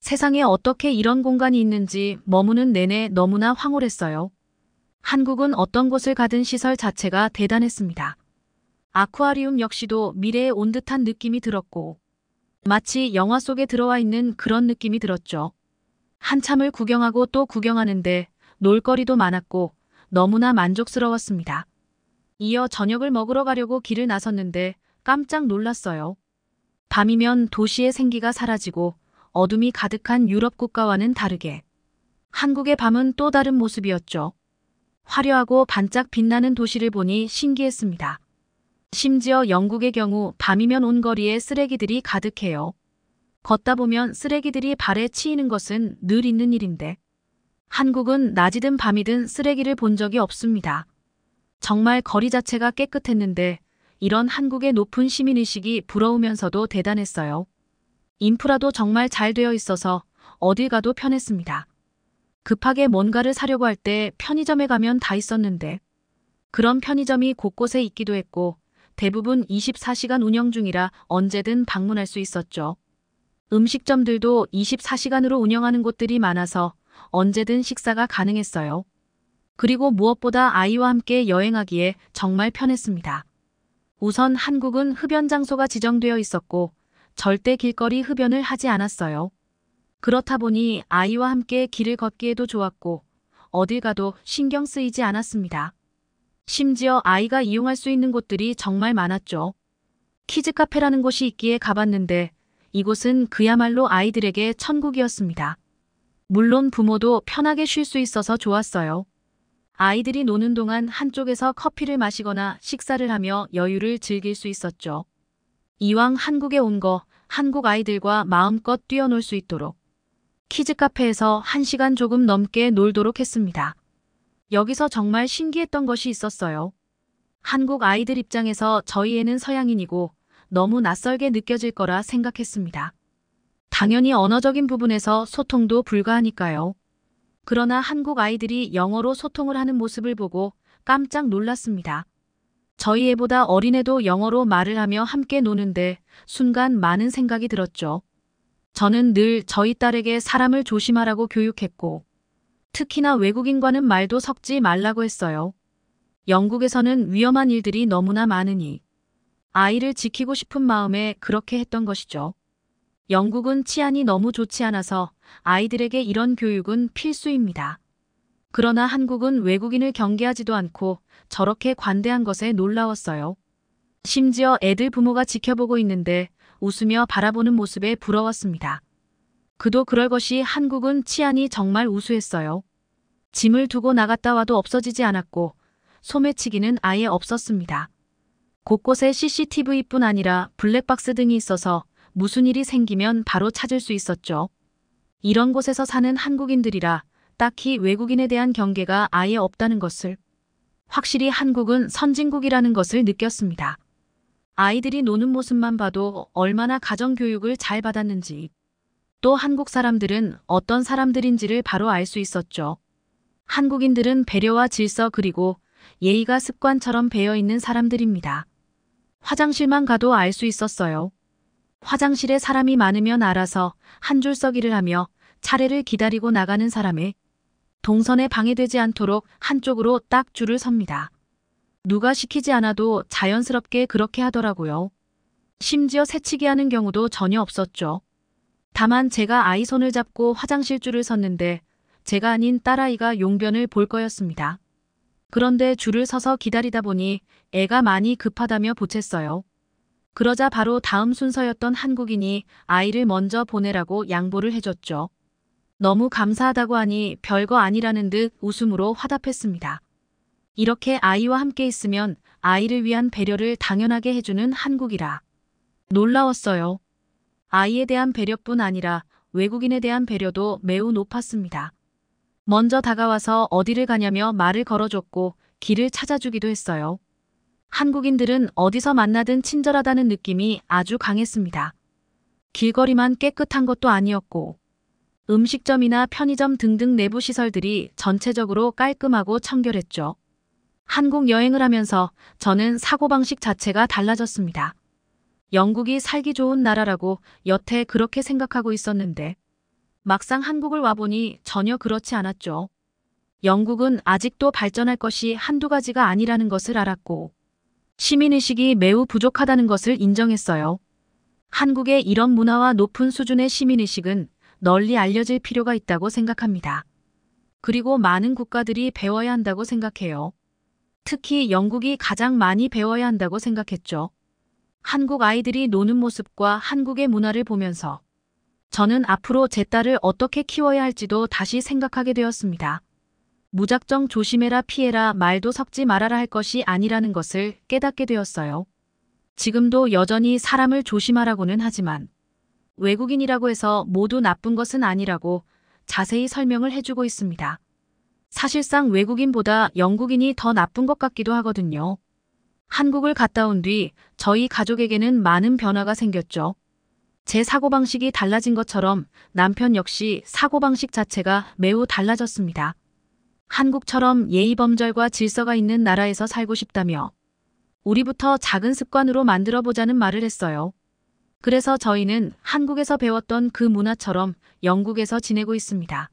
세상에 어떻게 이런 공간이 있는지 머무는 내내 너무나 황홀했어요. 한국은 어떤 곳을 가든 시설 자체가 대단했습니다. 아쿠아리움 역시도 미래에 온 듯한 느낌이 들었고 마치 영화 속에 들어와 있는 그런 느낌이 들었죠. 한참을 구경하고 또 구경하는데 놀거리도 많았고 너무나 만족스러웠습니다. 이어 저녁을 먹으러 가려고 길을 나섰는데 깜짝 놀랐어요. 밤이면 도시의 생기가 사라지고 어둠이 가득한 유럽 국가와는 다르게 한국의 밤은 또 다른 모습이었죠. 화려하고 반짝 빛나는 도시를 보니 신기했습니다. 심지어 영국의 경우 밤이면 온 거리에 쓰레기들이 가득해요. 걷다 보면 쓰레기들이 발에 치이는 것은 늘 있는 일인데 한국은 낮이든 밤이든 쓰레기를 본 적이 없습니다. 정말 거리 자체가 깨끗했는데 이런 한국의 높은 시민의식이 부러우면서도 대단했어요. 인프라도 정말 잘 되어 있어서 어딜 가도 편했습니다. 급하게 뭔가를 사려고 할 때 편의점에 가면 다 있었는데 그런 편의점이 곳곳에 있기도 했고 대부분 24시간 운영 중이라 언제든 방문할 수 있었죠. 음식점들도 24시간으로 운영하는 곳들이 많아서 언제든 식사가 가능했어요. 그리고 무엇보다 아이와 함께 여행하기에 정말 편했습니다. 우선 한국은 흡연 장소가 지정되어 있었고 절대 길거리 흡연을 하지 않았어요. 그렇다 보니 아이와 함께 길을 걷기에도 좋았고 어딜 가도 신경 쓰이지 않았습니다. 심지어 아이가 이용할 수 있는 곳들이 정말 많았죠. 키즈 카페라는 곳이 있기에 가봤는데 이곳은 그야말로 아이들에게 천국이었습니다. 물론 부모도 편하게 쉴 수 있어서 좋았어요. 아이들이 노는 동안 한쪽에서 커피를 마시거나 식사를 하며 여유를 즐길 수 있었죠. 이왕 한국에 온 거 한국 아이들과 마음껏 뛰어놀 수 있도록 키즈 카페에서 1시간 조금 넘게 놀도록 했습니다. 여기서 정말 신기했던 것이 있었어요. 한국 아이들 입장에서 저희 애는 서양인이고 너무 낯설게 느껴질 거라 생각했습니다. 당연히 언어적인 부분에서 소통도 불가하니까요. 그러나 한국 아이들이 영어로 소통을 하는 모습을 보고 깜짝 놀랐습니다. 저희 애보다 어린애도 영어로 말을 하며 함께 노는데 순간 많은 생각이 들었죠. 저는 늘 저희 딸에게 사람을 조심하라고 교육했고 특히나 외국인과는 말도 섞지 말라고 했어요. 영국에서는 위험한 일들이 너무나 많으니 아이를 지키고 싶은 마음에 그렇게 했던 것이죠. 영국은 치안이 너무 좋지 않아서 아이들에게 이런 교육은 필수입니다. 그러나 한국은 외국인을 경계하지도 않고 저렇게 관대한 것에 놀라웠어요. 심지어 애들 부모가 지켜보고 있는데 웃으며 바라보는 모습에 부러웠습니다. 그도 그럴 것이 한국은 치안이 정말 우수했어요. 짐을 두고 나갔다 와도 없어지지 않았고 소매치기는 아예 없었습니다. 곳곳에 CCTV뿐 아니라 블랙박스 등이 있어서 무슨 일이 생기면 바로 찾을 수 있었죠. 이런 곳에서 사는 한국인들이라 딱히 외국인에 대한 경계가 아예 없다는 것을 확실히 한국은 선진국이라는 것을 느꼈습니다. 아이들이 노는 모습만 봐도 얼마나 가정교육을 잘 받았는지 또 한국 사람들은 어떤 사람들인지를 바로 알 수 있었죠. 한국인들은 배려와 질서 그리고 예의가 습관처럼 배어있는 사람들입니다. 화장실만 가도 알 수 있었어요. 화장실에 사람이 많으면 알아서 한 줄서기를 하며 차례를 기다리고 나가는 사람의 동선에 방해되지 않도록 한쪽으로 딱 줄을 섭니다. 누가 시키지 않아도 자연스럽게 그렇게 하더라고요. 심지어 새치기 하는 경우도 전혀 없었죠. 다만 제가 아이 손을 잡고 화장실 줄을 섰는데 제가 아닌 딸아이가 용변을 볼 거였습니다. 그런데 줄을 서서 기다리다 보니 애가 많이 급하다며 보챘어요. 그러자 바로 다음 순서였던 한국인이 아이를 먼저 보내라고 양보를 해줬죠. 너무 감사하다고 하니 별거 아니라는 듯 웃음으로 화답했습니다. 이렇게 아이와 함께 있으면 아이를 위한 배려를 당연하게 해주는 한국이라. 놀라웠어요. 아이에 대한 배려뿐 아니라 외국인에 대한 배려도 매우 높았습니다. 먼저 다가와서 어디를 가냐며 말을 걸어줬고 길을 찾아주기도 했어요. 한국인들은 어디서 만나든 친절하다는 느낌이 아주 강했습니다. 길거리만 깨끗한 것도 아니었고 음식점이나 편의점 등등 내부 시설들이 전체적으로 깔끔하고 청결했죠. 한국 여행을 하면서 저는 사고방식 자체가 달라졌습니다. 영국이 살기 좋은 나라라고 여태 그렇게 생각하고 있었는데 막상 한국을 와보니 전혀 그렇지 않았죠. 영국은 아직도 발전할 것이 한두 가지가 아니라는 것을 알았고 시민의식이 매우 부족하다는 것을 인정했어요. 한국의 이런 문화와 높은 수준의 시민의식은 널리 알려질 필요가 있다고 생각합니다. 그리고 많은 국가들이 배워야 한다고 생각해요. 특히 영국이 가장 많이 배워야 한다고 생각했죠. 한국 아이들이 노는 모습과 한국의 문화를 보면서 저는 앞으로 제 딸을 어떻게 키워야 할지도 다시 생각하게 되었습니다. 무작정 조심해라 피해라 말도 섞지 말아라 할 것이 아니라는 것을 깨닫게 되었어요. 지금도 여전히 사람을 조심하라고는 하지만 외국인이라고 해서 모두 나쁜 것은 아니라고 자세히 설명을 해주고 있습니다. 사실상 외국인보다 영국인이 더 나쁜 것 같기도 하거든요. 한국을 갔다 온 뒤 저희 가족에게는 많은 변화가 생겼죠. 제 사고방식이 달라진 것처럼 남편 역시 사고방식 자체가 매우 달라졌습니다. 한국처럼 예의범절과 질서가 있는 나라에서 살고 싶다며 우리부터 작은 습관으로 만들어 보자는 말을 했어요. 그래서 저희는 한국에서 배웠던 그 문화처럼 영국에서 지내고 있습니다.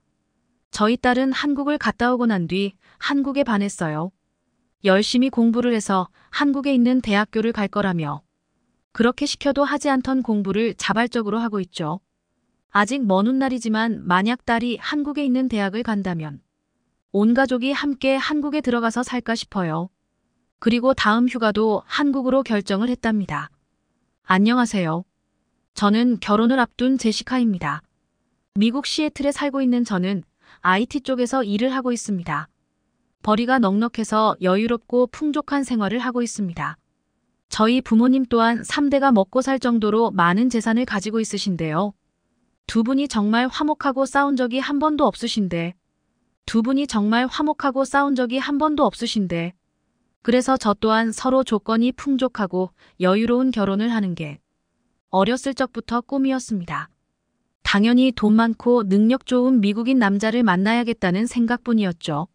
저희 딸은 한국을 갔다 오고 난 뒤 한국에 반했어요. 열심히 공부를 해서 한국에 있는 대학교를 갈 거라며 그렇게 시켜도 하지 않던 공부를 자발적으로 하고 있죠. 아직 먼 훗날이지만 만약 딸이 한국에 있는 대학을 간다면 온 가족이 함께 한국에 들어가서 살까 싶어요. 그리고 다음 휴가도 한국으로 결정을 했답니다. 안녕하세요. 저는 결혼을 앞둔 제시카입니다. 미국 시애틀에 살고 있는 저는 IT 쪽에서 일을 하고 있습니다. 벌이가 넉넉해서 여유롭고 풍족한 생활을 하고 있습니다. 저희 부모님 또한 3대가 먹고 살 정도로 많은 재산을 가지고 있으신데요. 두 분이 정말 화목하고 싸운 적이 한 번도 없으신데 두 분이 정말 화목하고 싸운 적이 한 번도 없으신데 그래서 저 또한 서로 조건이 풍족하고 여유로운 결혼을 하는 게 어렸을 적부터 꿈이었습니다. 당연히 돈 많고 능력 좋은 미국인 남자를 만나야겠다는 생각뿐이었죠.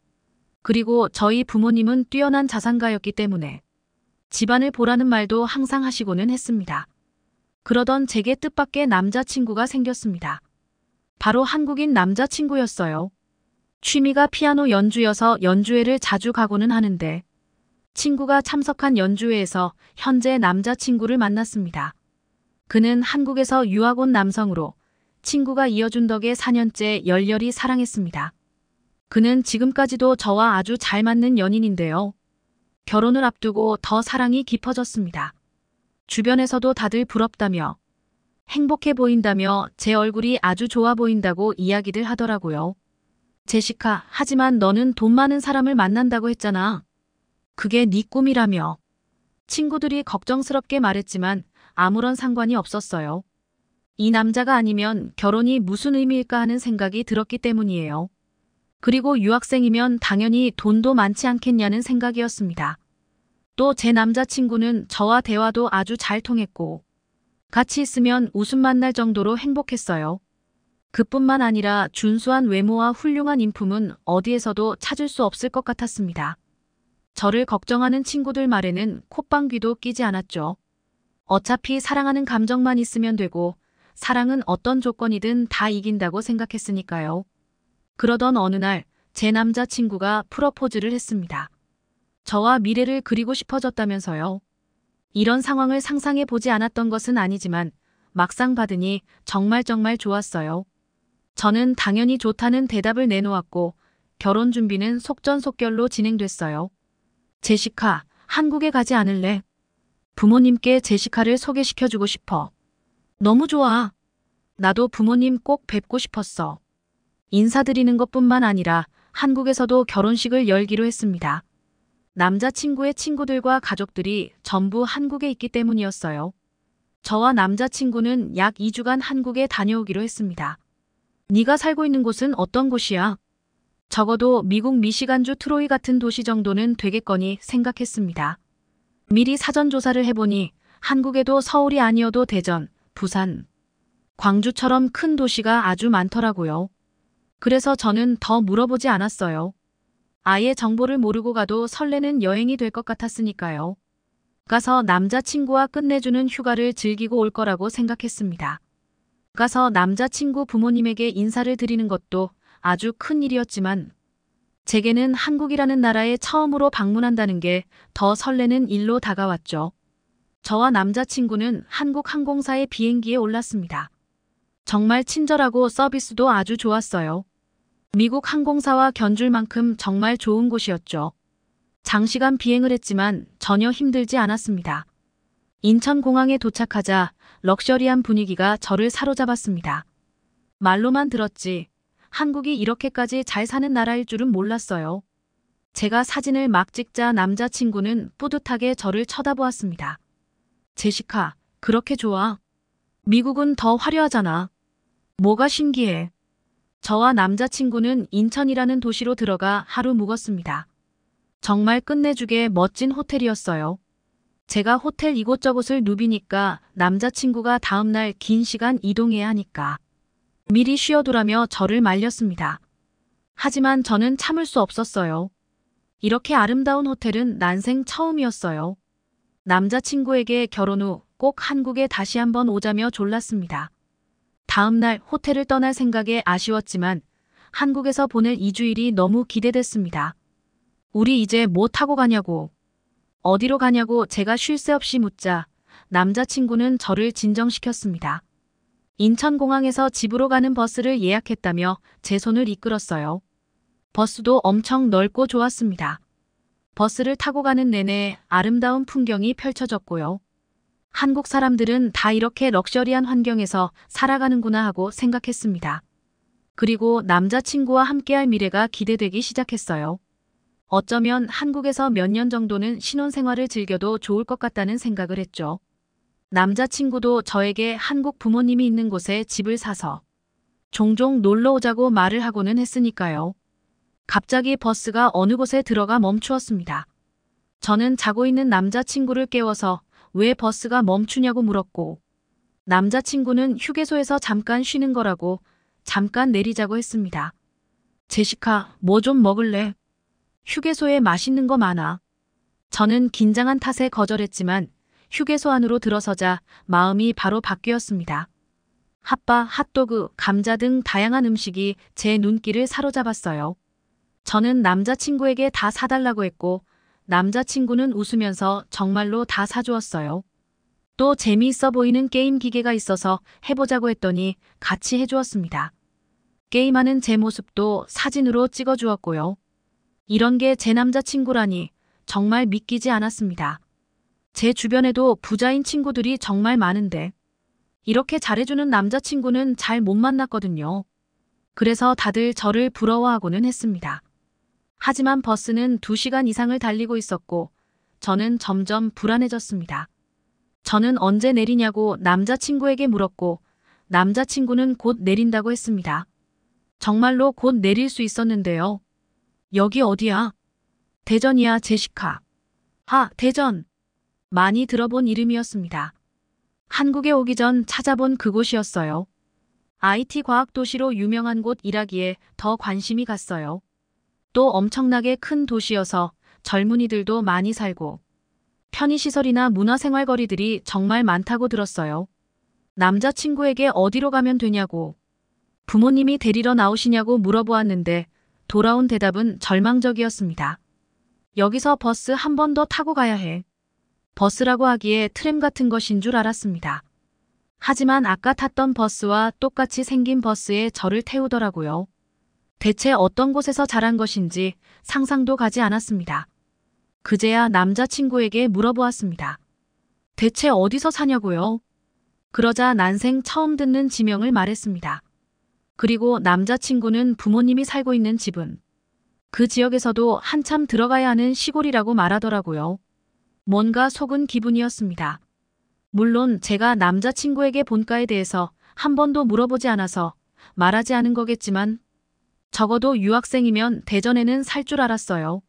그리고 저희 부모님은 뛰어난 자산가였기 때문에 집안을 보라는 말도 항상 하시고는 했습니다. 그러던 제게 뜻밖의 남자친구가 생겼습니다. 바로 한국인 남자친구였어요. 취미가 피아노 연주여서 연주회를 자주 가고는 하는데 친구가 참석한 연주회에서 현재 남자친구를 만났습니다. 그는 한국에서 유학 온 남성으로 친구가 이어준 덕에 4년째 열렬히 사랑했습니다. 그는 지금까지도 저와 아주 잘 맞는 연인인데요. 결혼을 앞두고 더 사랑이 깊어졌습니다. 주변에서도 다들 부럽다며 행복해 보인다며 제 얼굴이 아주 좋아 보인다고 이야기들 하더라고요. 제시카, 하지만 너는 돈 많은 사람을 만난다고 했잖아. 그게 네 꿈이라며. 친구들이 걱정스럽게 말했지만 아무런 상관이 없었어요. 이 남자가 아니면 결혼이 무슨 의미일까 하는 생각이 들었기 때문이에요. 그리고 유학생이면 당연히 돈도 많지 않겠냐는 생각이었습니다. 또 제 남자친구는 저와 대화도 아주 잘 통했고 같이 있으면 웃음만 날 정도로 행복했어요. 그뿐만 아니라 준수한 외모와 훌륭한 인품은 어디에서도 찾을 수 없을 것 같았습니다. 저를 걱정하는 친구들 말에는 콧방귀도 끼지 않았죠. 어차피 사랑하는 감정만 있으면 되고 사랑은 어떤 조건이든 다 이긴다고 생각했으니까요. 그러던 어느 날 제 남자친구가 프러포즈를 했습니다. 저와 미래를 그리고 싶어졌다면서요. 이런 상황을 상상해 보지 않았던 것은 아니지만 막상 받으니 정말 정말 좋았어요. 저는 당연히 좋다는 대답을 내놓았고 결혼 준비는 속전속결로 진행됐어요. 제시카, 한국에 가지 않을래? 부모님께 제시카를 소개시켜주고 싶어. 너무 좋아. 나도 부모님 꼭 뵙고 싶었어. 인사드리는 것뿐만 아니라 한국에서도 결혼식을 열기로 했습니다. 남자친구의 친구들과 가족들이 전부 한국에 있기 때문이었어요. 저와 남자친구는 약 2주간 한국에 다녀오기로 했습니다. 네가 살고 있는 곳은 어떤 곳이야? 적어도 미국 미시간주 트로이 같은 도시 정도는 되겠거니 생각했습니다. 미리 사전 조사를 해보니 한국에도 서울이 아니어도 대전, 부산, 광주처럼 큰 도시가 아주 많더라고요. 그래서 저는 더 물어보지 않았어요. 아예 정보를 모르고 가도 설레는 여행이 될 것 같았으니까요. 가서 남자친구와 끝내주는 휴가를 즐기고 올 거라고 생각했습니다. 가서 남자친구 부모님에게 인사를 드리는 것도 아주 큰 일이었지만 제게는 한국이라는 나라에 처음으로 방문한다는 게 더 설레는 일로 다가왔죠. 저와 남자친구는 한국항공사의 비행기에 올랐습니다. 정말 친절하고 서비스도 아주 좋았어요. 미국 항공사와 견줄 만큼 정말 좋은 곳이었죠. 장시간 비행을 했지만 전혀 힘들지 않았습니다. 인천공항에 도착하자 럭셔리한 분위기가 저를 사로잡았습니다. 말로만 들었지 한국이 이렇게까지 잘 사는 나라일 줄은 몰랐어요. 제가 사진을 막 찍자 남자친구는 뿌듯하게 저를 쳐다보았습니다. 제시카, 그렇게 좋아. 미국은 더 화려하잖아. 뭐가 신기해. 저와 남자친구는 인천이라는 도시로 들어가 하루 묵었습니다. 정말 끝내주게 멋진 호텔이었어요. 제가 호텔 이곳저곳을 누비니까 남자친구가 다음날 긴 시간 이동해야 하니까 미리 쉬어두라며 저를 말렸습니다. 하지만 저는 참을 수 없었어요. 이렇게 아름다운 호텔은 난생 처음이었어요. 남자친구에게 결혼 후 꼭 한국에 다시 한번 오자며 졸랐습니다. 다음날 호텔을 떠날 생각에 아쉬웠지만 한국에서 보낼 2주일이 너무 기대됐습니다. 우리 이제 뭐 타고 가냐고 어디로 가냐고 제가 쉴 새 없이 묻자 남자친구는 저를 진정시켰습니다. 인천공항에서 집으로 가는 버스를 예약했다며 제 손을 이끌었어요. 버스도 엄청 넓고 좋았습니다. 버스를 타고 가는 내내 아름다운 풍경이 펼쳐졌고요. 한국 사람들은 다 이렇게 럭셔리한 환경에서 살아가는구나 하고 생각했습니다. 그리고 남자친구와 함께할 미래가 기대되기 시작했어요. 어쩌면 한국에서 몇 년 정도는 신혼생활을 즐겨도 좋을 것 같다는 생각을 했죠. 남자친구도 저에게 한국 부모님이 있는 곳에 집을 사서 종종 놀러 오자고 말을 하고는 했으니까요. 갑자기 버스가 어느 곳에 들어가 멈추었습니다. 저는 자고 있는 남자친구를 깨워서 왜 버스가 멈추냐고 물었고 남자친구는 휴게소에서 잠깐 쉬는 거라고 잠깐 내리자고 했습니다. 제시카, 뭐 좀 먹을래? 휴게소에 맛있는 거 많아. 저는 긴장한 탓에 거절했지만 휴게소 안으로 들어서자 마음이 바로 바뀌었습니다. 핫바, 핫도그, 감자 등 다양한 음식이 제 눈길을 사로잡았어요. 저는 남자친구에게 다 사달라고 했고 남자친구는 웃으면서 정말로 다 사주었어요. 또 재미있어 보이는 게임 기계가 있어서 해보자고 했더니 같이 해주었습니다. 게임하는 제 모습도 사진으로 찍어주었고요. 이런 게 제 남자친구라니 정말 믿기지 않았습니다. 제 주변에도 부자인 친구들이 정말 많은데 이렇게 잘해주는 남자친구는 잘 못 만났거든요. 그래서 다들 저를 부러워하고는 했습니다. 하지만 버스는 2시간 이상을 달리고 있었고 저는 점점 불안해졌습니다. 저는 언제 내리냐고 남자친구에게 물었고 남자친구는 곧 내린다고 했습니다. 정말로 곧 내릴 수 있었는데요. 여기 어디야? 대전이야, 제시카. 아, 대전. 많이 들어본 이름이었습니다. 한국에 오기 전 찾아본 그곳이었어요. IT 과학 도시로 유명한 곳이라기에 더 관심이 갔어요. 또 엄청나게 큰 도시여서 젊은이들도 많이 살고 편의시설이나 문화생활 거리들이 정말 많다고 들었어요. 남자친구에게 어디로 가면 되냐고 부모님이 데리러 나오시냐고 물어보았는데 돌아온 대답은 절망적이었습니다. 여기서 버스 한 번 더 타고 가야 해. 버스라고 하기에 트램 같은 것인 줄 알았습니다. 하지만 아까 탔던 버스와 똑같이 생긴 버스에 저를 태우더라고요. 대체 어떤 곳에서 자란 것인지 상상도 가지 않았습니다. 그제야 남자친구에게 물어보았습니다. 대체 어디서 사냐고요? 그러자 난생 처음 듣는 지명을 말했습니다. 그리고 남자친구는 부모님이 살고 있는 집은 그 지역에서도 한참 들어가야 하는 시골이라고 말하더라고요. 뭔가 속은 기분이었습니다. 물론 제가 남자친구에게 본가에 대해서 한 번도 물어보지 않아서 말하지 않은 거겠지만 적어도 유학생이면 대전에는 살 줄 알았어요.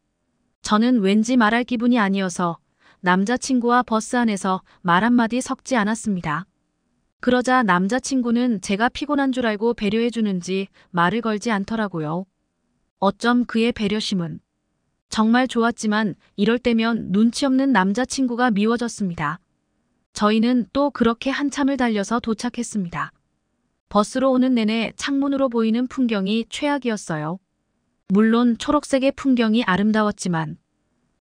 저는 왠지 말할 기분이 아니어서 남자친구와 버스 안에서 말 한마디 섞지 않았습니다. 그러자 남자친구는 제가 피곤한 줄 알고 배려해주는지 말을 걸지 않더라고요. 어쩜 그의 배려심은 정말 좋았지만 이럴 때면 눈치 없는 남자친구가 미워졌습니다. 저희는 또 그렇게 한참을 달려서 도착했습니다. 버스로 오는 내내 창문으로 보이는 풍경이 최악이었어요. 물론 초록색의 풍경이 아름다웠지만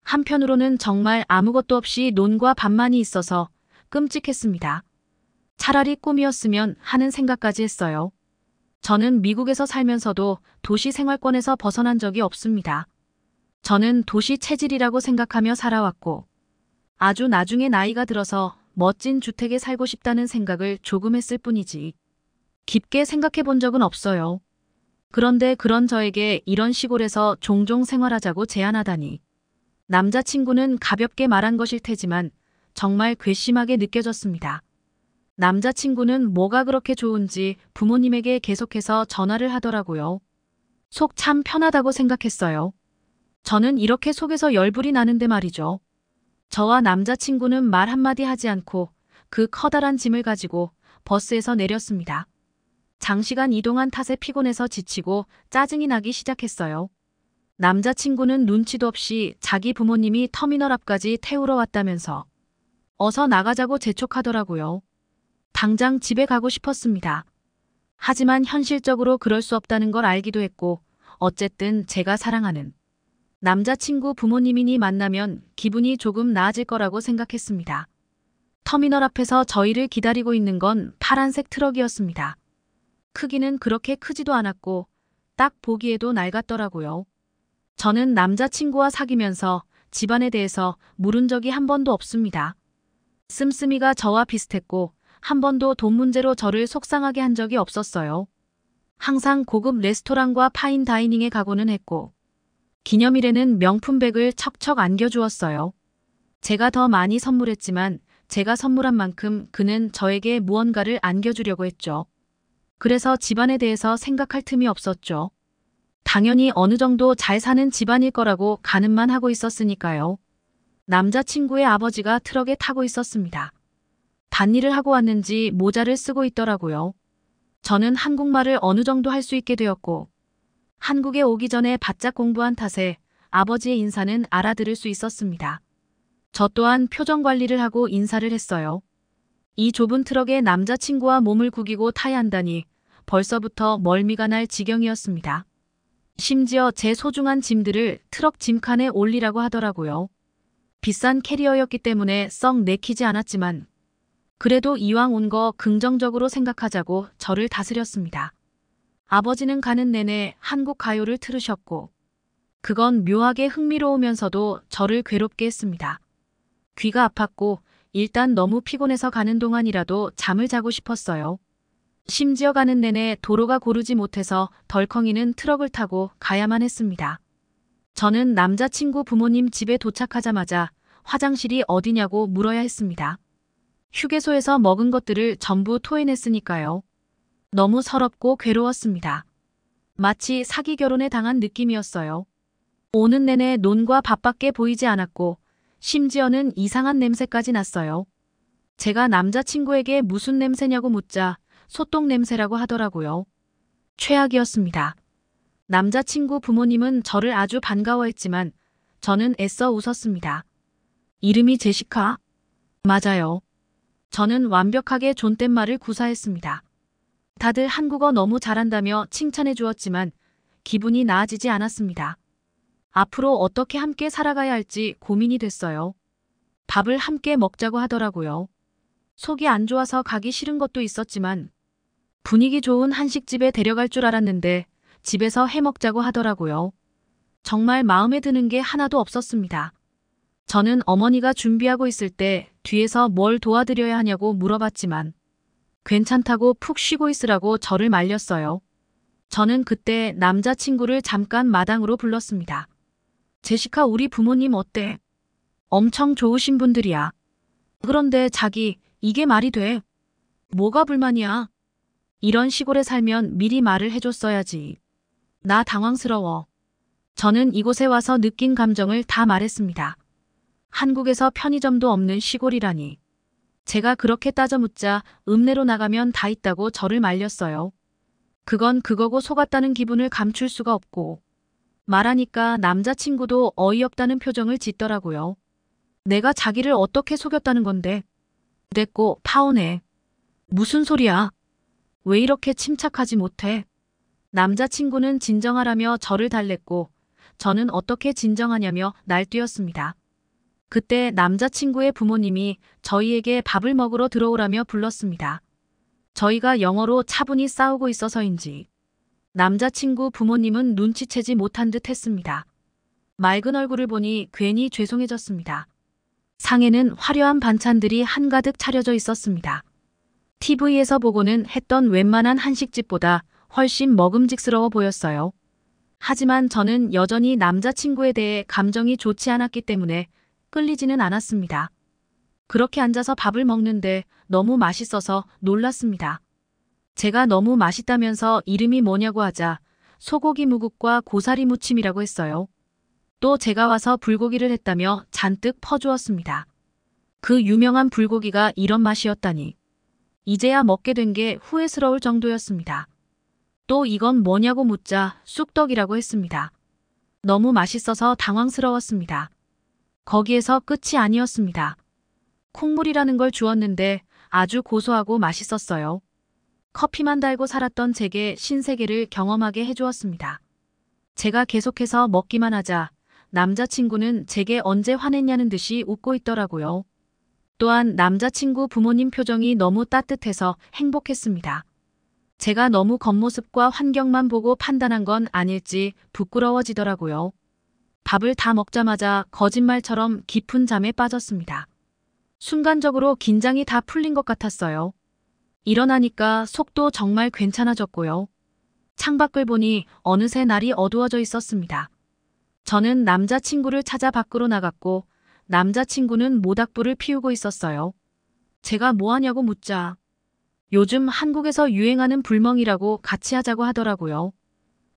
한편으로는 정말 아무것도 없이 논과 밭만이 있어서 끔찍했습니다. 차라리 꿈이었으면 하는 생각까지 했어요. 저는 미국에서 살면서도 도시 생활권에서 벗어난 적이 없습니다. 저는 도시 체질이라고 생각하며 살아왔고 아주 나중에 나이가 들어서 멋진 주택에 살고 싶다는 생각을 조금 했을 뿐이지 깊게 생각해 본 적은 없어요. 그런데 그런 저에게 이런 시골에서 종종 생활하자고 제안하다니 남자친구는 가볍게 말한 것일 테지만 정말 괘씸하게 느껴졌습니다. 남자친구는 뭐가 그렇게 좋은지 부모님에게 계속해서 전화를 하더라고요. 속 참 편하다고 생각했어요. 저는 이렇게 속에서 열불이 나는데 말이죠. 저와 남자친구는 말 한마디 하지 않고 그 커다란 짐을 가지고 버스에서 내렸습니다. 장시간 이동한 탓에 피곤해서 지치고 짜증이 나기 시작했어요. 남자친구는 눈치도 없이 자기 부모님이 터미널 앞까지 태우러 왔다면서 어서 나가자고 재촉하더라고요. 당장 집에 가고 싶었습니다. 하지만 현실적으로 그럴 수 없다는 걸 알기도 했고 어쨌든 제가 사랑하는 남자친구 부모님이니 만나면 기분이 조금 나아질 거라고 생각했습니다. 터미널 앞에서 저희를 기다리고 있는 건 파란색 트럭이었습니다. 크기는 그렇게 크지도 않았고 딱 보기에도 낡았더라고요. 저는 남자친구와 사귀면서 집안에 대해서 물은 적이 한 번도 없습니다. 씀씀이가 저와 비슷했고 한 번도 돈 문제로 저를 속상하게 한 적이 없었어요. 항상 고급 레스토랑과 파인 다이닝에 가고는 했고 기념일에는 명품백을 척척 안겨주었어요. 제가 더 많이 선물했지만 제가 선물한 만큼 그는 저에게 무언가를 안겨주려고 했죠. 그래서 집안에 대해서 생각할 틈이 없었죠. 당연히 어느 정도 잘 사는 집안일 거라고 가늠만 하고 있었으니까요. 남자친구의 아버지가 트럭에 타고 있었습니다. 단일을 하고 왔는지 모자를 쓰고 있더라고요. 저는 한국말을 어느 정도 할 수 있게 되었고 한국에 오기 전에 바짝 공부한 탓에 아버지의 인사는 알아들을 수 있었습니다. 저 또한 표정 관리를 하고 인사를 했어요. 이 좁은 트럭에 남자친구와 몸을 구기고 타야 한다니 벌써부터 멀미가 날 지경이었습니다. 심지어 제 소중한 짐들을 트럭 짐칸에 올리라고 하더라고요. 비싼 캐리어였기 때문에 썩 내키지 않았지만 그래도 이왕 온 거 긍정적으로 생각하자고 저를 다스렸습니다. 아버지는 가는 내내 한국 가요를 틀으셨고 그건 묘하게 흥미로우면서도 저를 괴롭게 했습니다. 귀가 아팠고 일단 너무 피곤해서 가는 동안이라도 잠을 자고 싶었어요. 심지어 가는 내내 도로가 고르지 못해서 덜컹이는 트럭을 타고 가야만 했습니다. 저는 남자친구 부모님 집에 도착하자마자 화장실이 어디냐고 물어야 했습니다. 휴게소에서 먹은 것들을 전부 토해냈으니까요. 너무 서럽고 괴로웠습니다. 마치 사기 결혼에 당한 느낌이었어요. 오는 내내 논과 밥밖에 보이지 않았고 심지어는 이상한 냄새까지 났어요. 제가 남자친구에게 무슨 냄새냐고 묻자 소똥 냄새라고 하더라고요. 최악이었습니다. 남자친구 부모님은 저를 아주 반가워했지만 저는 애써 웃었습니다. 이름이 제시카? 맞아요. 저는 완벽하게 존댓말을 구사했습니다. 다들 한국어 너무 잘한다며 칭찬해 주었지만 기분이 나아지지 않았습니다. 앞으로 어떻게 함께 살아가야 할지 고민이 됐어요. 밥을 함께 먹자고 하더라고요. 속이 안 좋아서 가기 싫은 것도 있었지만 분위기 좋은 한식집에 데려갈 줄 알았는데 집에서 해먹자고 하더라고요. 정말 마음에 드는 게 하나도 없었습니다. 저는 어머니가 준비하고 있을 때 뒤에서 뭘 도와드려야 하냐고 물어봤지만 괜찮다고 푹 쉬고 있으라고 저를 말렸어요. 저는 그때 남자친구를 잠깐 마당으로 불렀습니다. 제시카 우리 부모님 어때? 엄청 좋으신 분들이야. 그런데 자기 이게 말이 돼. 뭐가 불만이야? 이런 시골에 살면 미리 말을 해줬어야지. 나 당황스러워. 저는 이곳에 와서 느낀 감정을 다 말했습니다. 한국에서 편의점도 없는 시골이라니. 제가 그렇게 따져 묻자 읍내로 나가면 다 있다고 저를 말렸어요. 그건 그거고 속았다는 기분을 감출 수가 없고 말하니까 남자친구도 어이없다는 표정을 짓더라고요. 내가 자기를 어떻게 속였다는 건데. 됐고 파혼해. 무슨 소리야. 왜 이렇게 침착하지 못해. 남자친구는 진정하라며 저를 달랬고 저는 어떻게 진정하냐며 날뛰었습니다. 그때 남자친구의 부모님이 저희에게 밥을 먹으러 들어오라며 불렀습니다. 저희가 영어로 차분히 싸우고 있어서인지 남자친구 부모님은 눈치채지 못한 듯 했습니다. 맑은 얼굴을 보니 괜히 죄송해졌습니다. 상에는 화려한 반찬들이 한가득 차려져 있었습니다. TV에서 보고는 했던 웬만한 한식집보다 훨씬 먹음직스러워 보였어요. 하지만 저는 여전히 남자친구에 대해 감정이 좋지 않았기 때문에 끌리지는 않았습니다. 그렇게 앉아서 밥을 먹는데 너무 맛있어서 놀랐습니다. 제가 너무 맛있다면서 이름이 뭐냐고 하자 소고기 무국과 고사리 무침이라고 했어요. 또 제가 와서 불고기를 했다며 잔뜩 퍼주었습니다. 그 유명한 불고기가 이런 맛이었다니. 이제야 먹게 된 게 후회스러울 정도였습니다. 또 이건 뭐냐고 묻자 쑥떡이라고 했습니다. 너무 맛있어서 당황스러웠습니다. 거기에서 끝이 아니었습니다. 콩물이라는 걸 주었는데 아주 고소하고 맛있었어요. 커피만 달고 살았던 제게 신세계를 경험하게 해주었습니다. 제가 계속해서 먹기만 하자 남자친구는 제게 언제 화냈냐는 듯이 웃고 있더라고요. 또한 남자친구 부모님 표정이 너무 따뜻해서 행복했습니다. 제가 너무 겉모습과 환경만 보고 판단한 건 아닐지 부끄러워지더라고요. 밥을 다 먹자마자 거짓말처럼 깊은 잠에 빠졌습니다. 순간적으로 긴장이 다 풀린 것 같았어요. 일어나니까 속도 정말 괜찮아졌고요. 창밖을 보니 어느새 날이 어두워져 있었습니다. 저는 남자친구를 찾아 밖으로 나갔고 남자친구는 모닥불을 피우고 있었어요. 제가 뭐하냐고 묻자 요즘 한국에서 유행하는 불멍이라고 같이 하자고 하더라고요.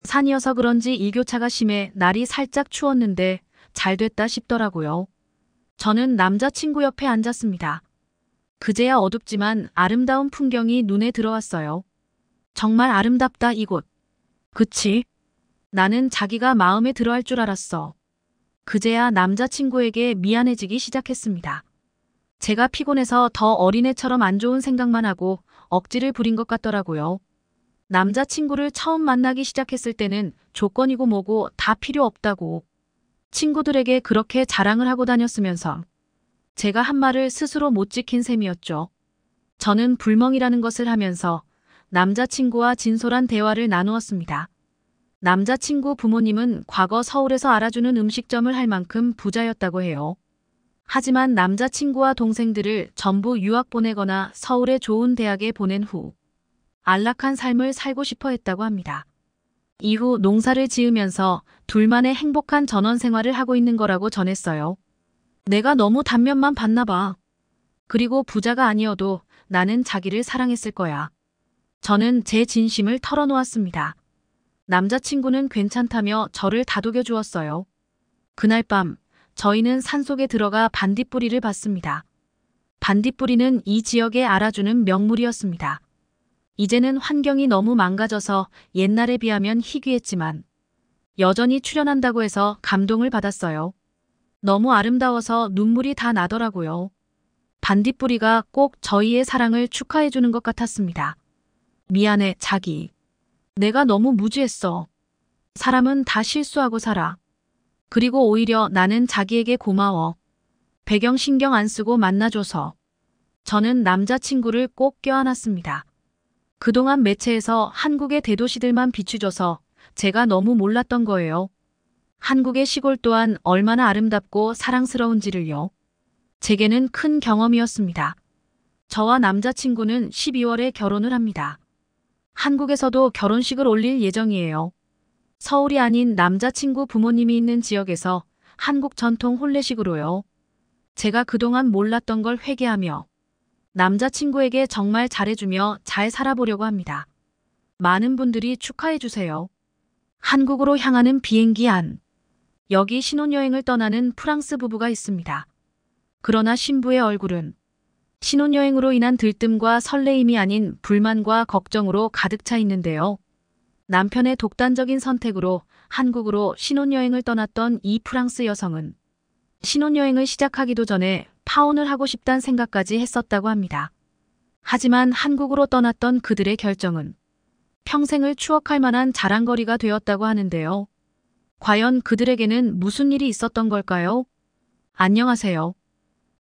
산이어서 그런지 이교차가 심해 날이 살짝 추웠는데 잘 됐다 싶더라고요. 저는 남자친구 옆에 앉았습니다. 그제야 어둡지만 아름다운 풍경이 눈에 들어왔어요. 정말 아름답다 이곳. 그치? 나는 자기가 마음에 들어 할 줄 알았어. 그제야 남자친구에게 미안해지기 시작했습니다. 제가 피곤해서 더 어린애처럼 안 좋은 생각만 하고 억지를 부린 것 같더라고요. 남자친구를 처음 만나기 시작했을 때는 조건이고 뭐고 다 필요 없다고 친구들에게 그렇게 자랑을 하고 다녔으면서 제가 한 말을 스스로 못 지킨 셈이었죠. 저는 불멍이라는 것을 하면서 남자친구와 진솔한 대화를 나누었습니다. 남자친구 부모님은 과거 서울에서 알아주는 음식점을 할 만큼 부자였다고 해요. 하지만 남자친구와 동생들을 전부 유학 보내거나 서울의 좋은 대학에 보낸 후 안락한 삶을 살고 싶어 했다고 합니다. 이후 농사를 지으면서 둘만의 행복한 전원 생활을 하고 있는 거라고 전했어요. 내가 너무 단면만 봤나 봐. 그리고 부자가 아니어도 나는 자기를 사랑했을 거야. 저는 제 진심을 털어놓았습니다. 남자친구는 괜찮다며 저를 다독여 주었어요. 그날 밤 저희는 산속에 들어가 반딧불이를 봤습니다. 반딧불이는 이 지역에 알아주는 명물이었습니다. 이제는 환경이 너무 망가져서 옛날에 비하면 희귀했지만 여전히 출연한다고 해서 감동을 받았어요. 너무 아름다워서 눈물이 다 나더라고요. 반딧불이가 꼭 저희의 사랑을 축하해주는 것 같았습니다. 미안해, 자기. 내가 너무 무지했어. 사람은 다 실수하고 살아. 그리고 오히려 나는 자기에게 고마워. 배경 신경 안 쓰고 만나줘서. 저는 남자친구를 꼭 껴안았습니다. 그동안 매체에서 한국의 대도시들만 비추줘서 제가 너무 몰랐던 거예요. 한국의 시골 또한 얼마나 아름답고 사랑스러운지를요. 제게는 큰 경험이었습니다. 저와 남자친구는 12월에 결혼을 합니다. 한국에서도 결혼식을 올릴 예정이에요. 서울이 아닌 남자친구 부모님이 있는 지역에서 한국 전통 혼례식으로요. 제가 그동안 몰랐던 걸 회개하며 남자친구에게 정말 잘해주며 잘 살아보려고 합니다. 많은 분들이 축하해주세요. 한국으로 향하는 비행기 안. 여기 신혼여행을 떠나는 프랑스 부부가 있습니다. 그러나 신부의 얼굴은 신혼여행으로 인한 들뜸과 설레임이 아닌 불만과 걱정으로 가득 차 있는데요. 남편의 독단적인 선택으로 한국으로 신혼여행을 떠났던 이 프랑스 여성은 신혼여행을 시작하기도 전에 파혼을 하고 싶단 생각까지 했었다고 합니다. 하지만 한국으로 떠났던 그들의 결정은 평생을 추억할 만한 자랑거리가 되었다고 하는데요. 과연 그들에게는 무슨 일이 있었던 걸까요? 안녕하세요.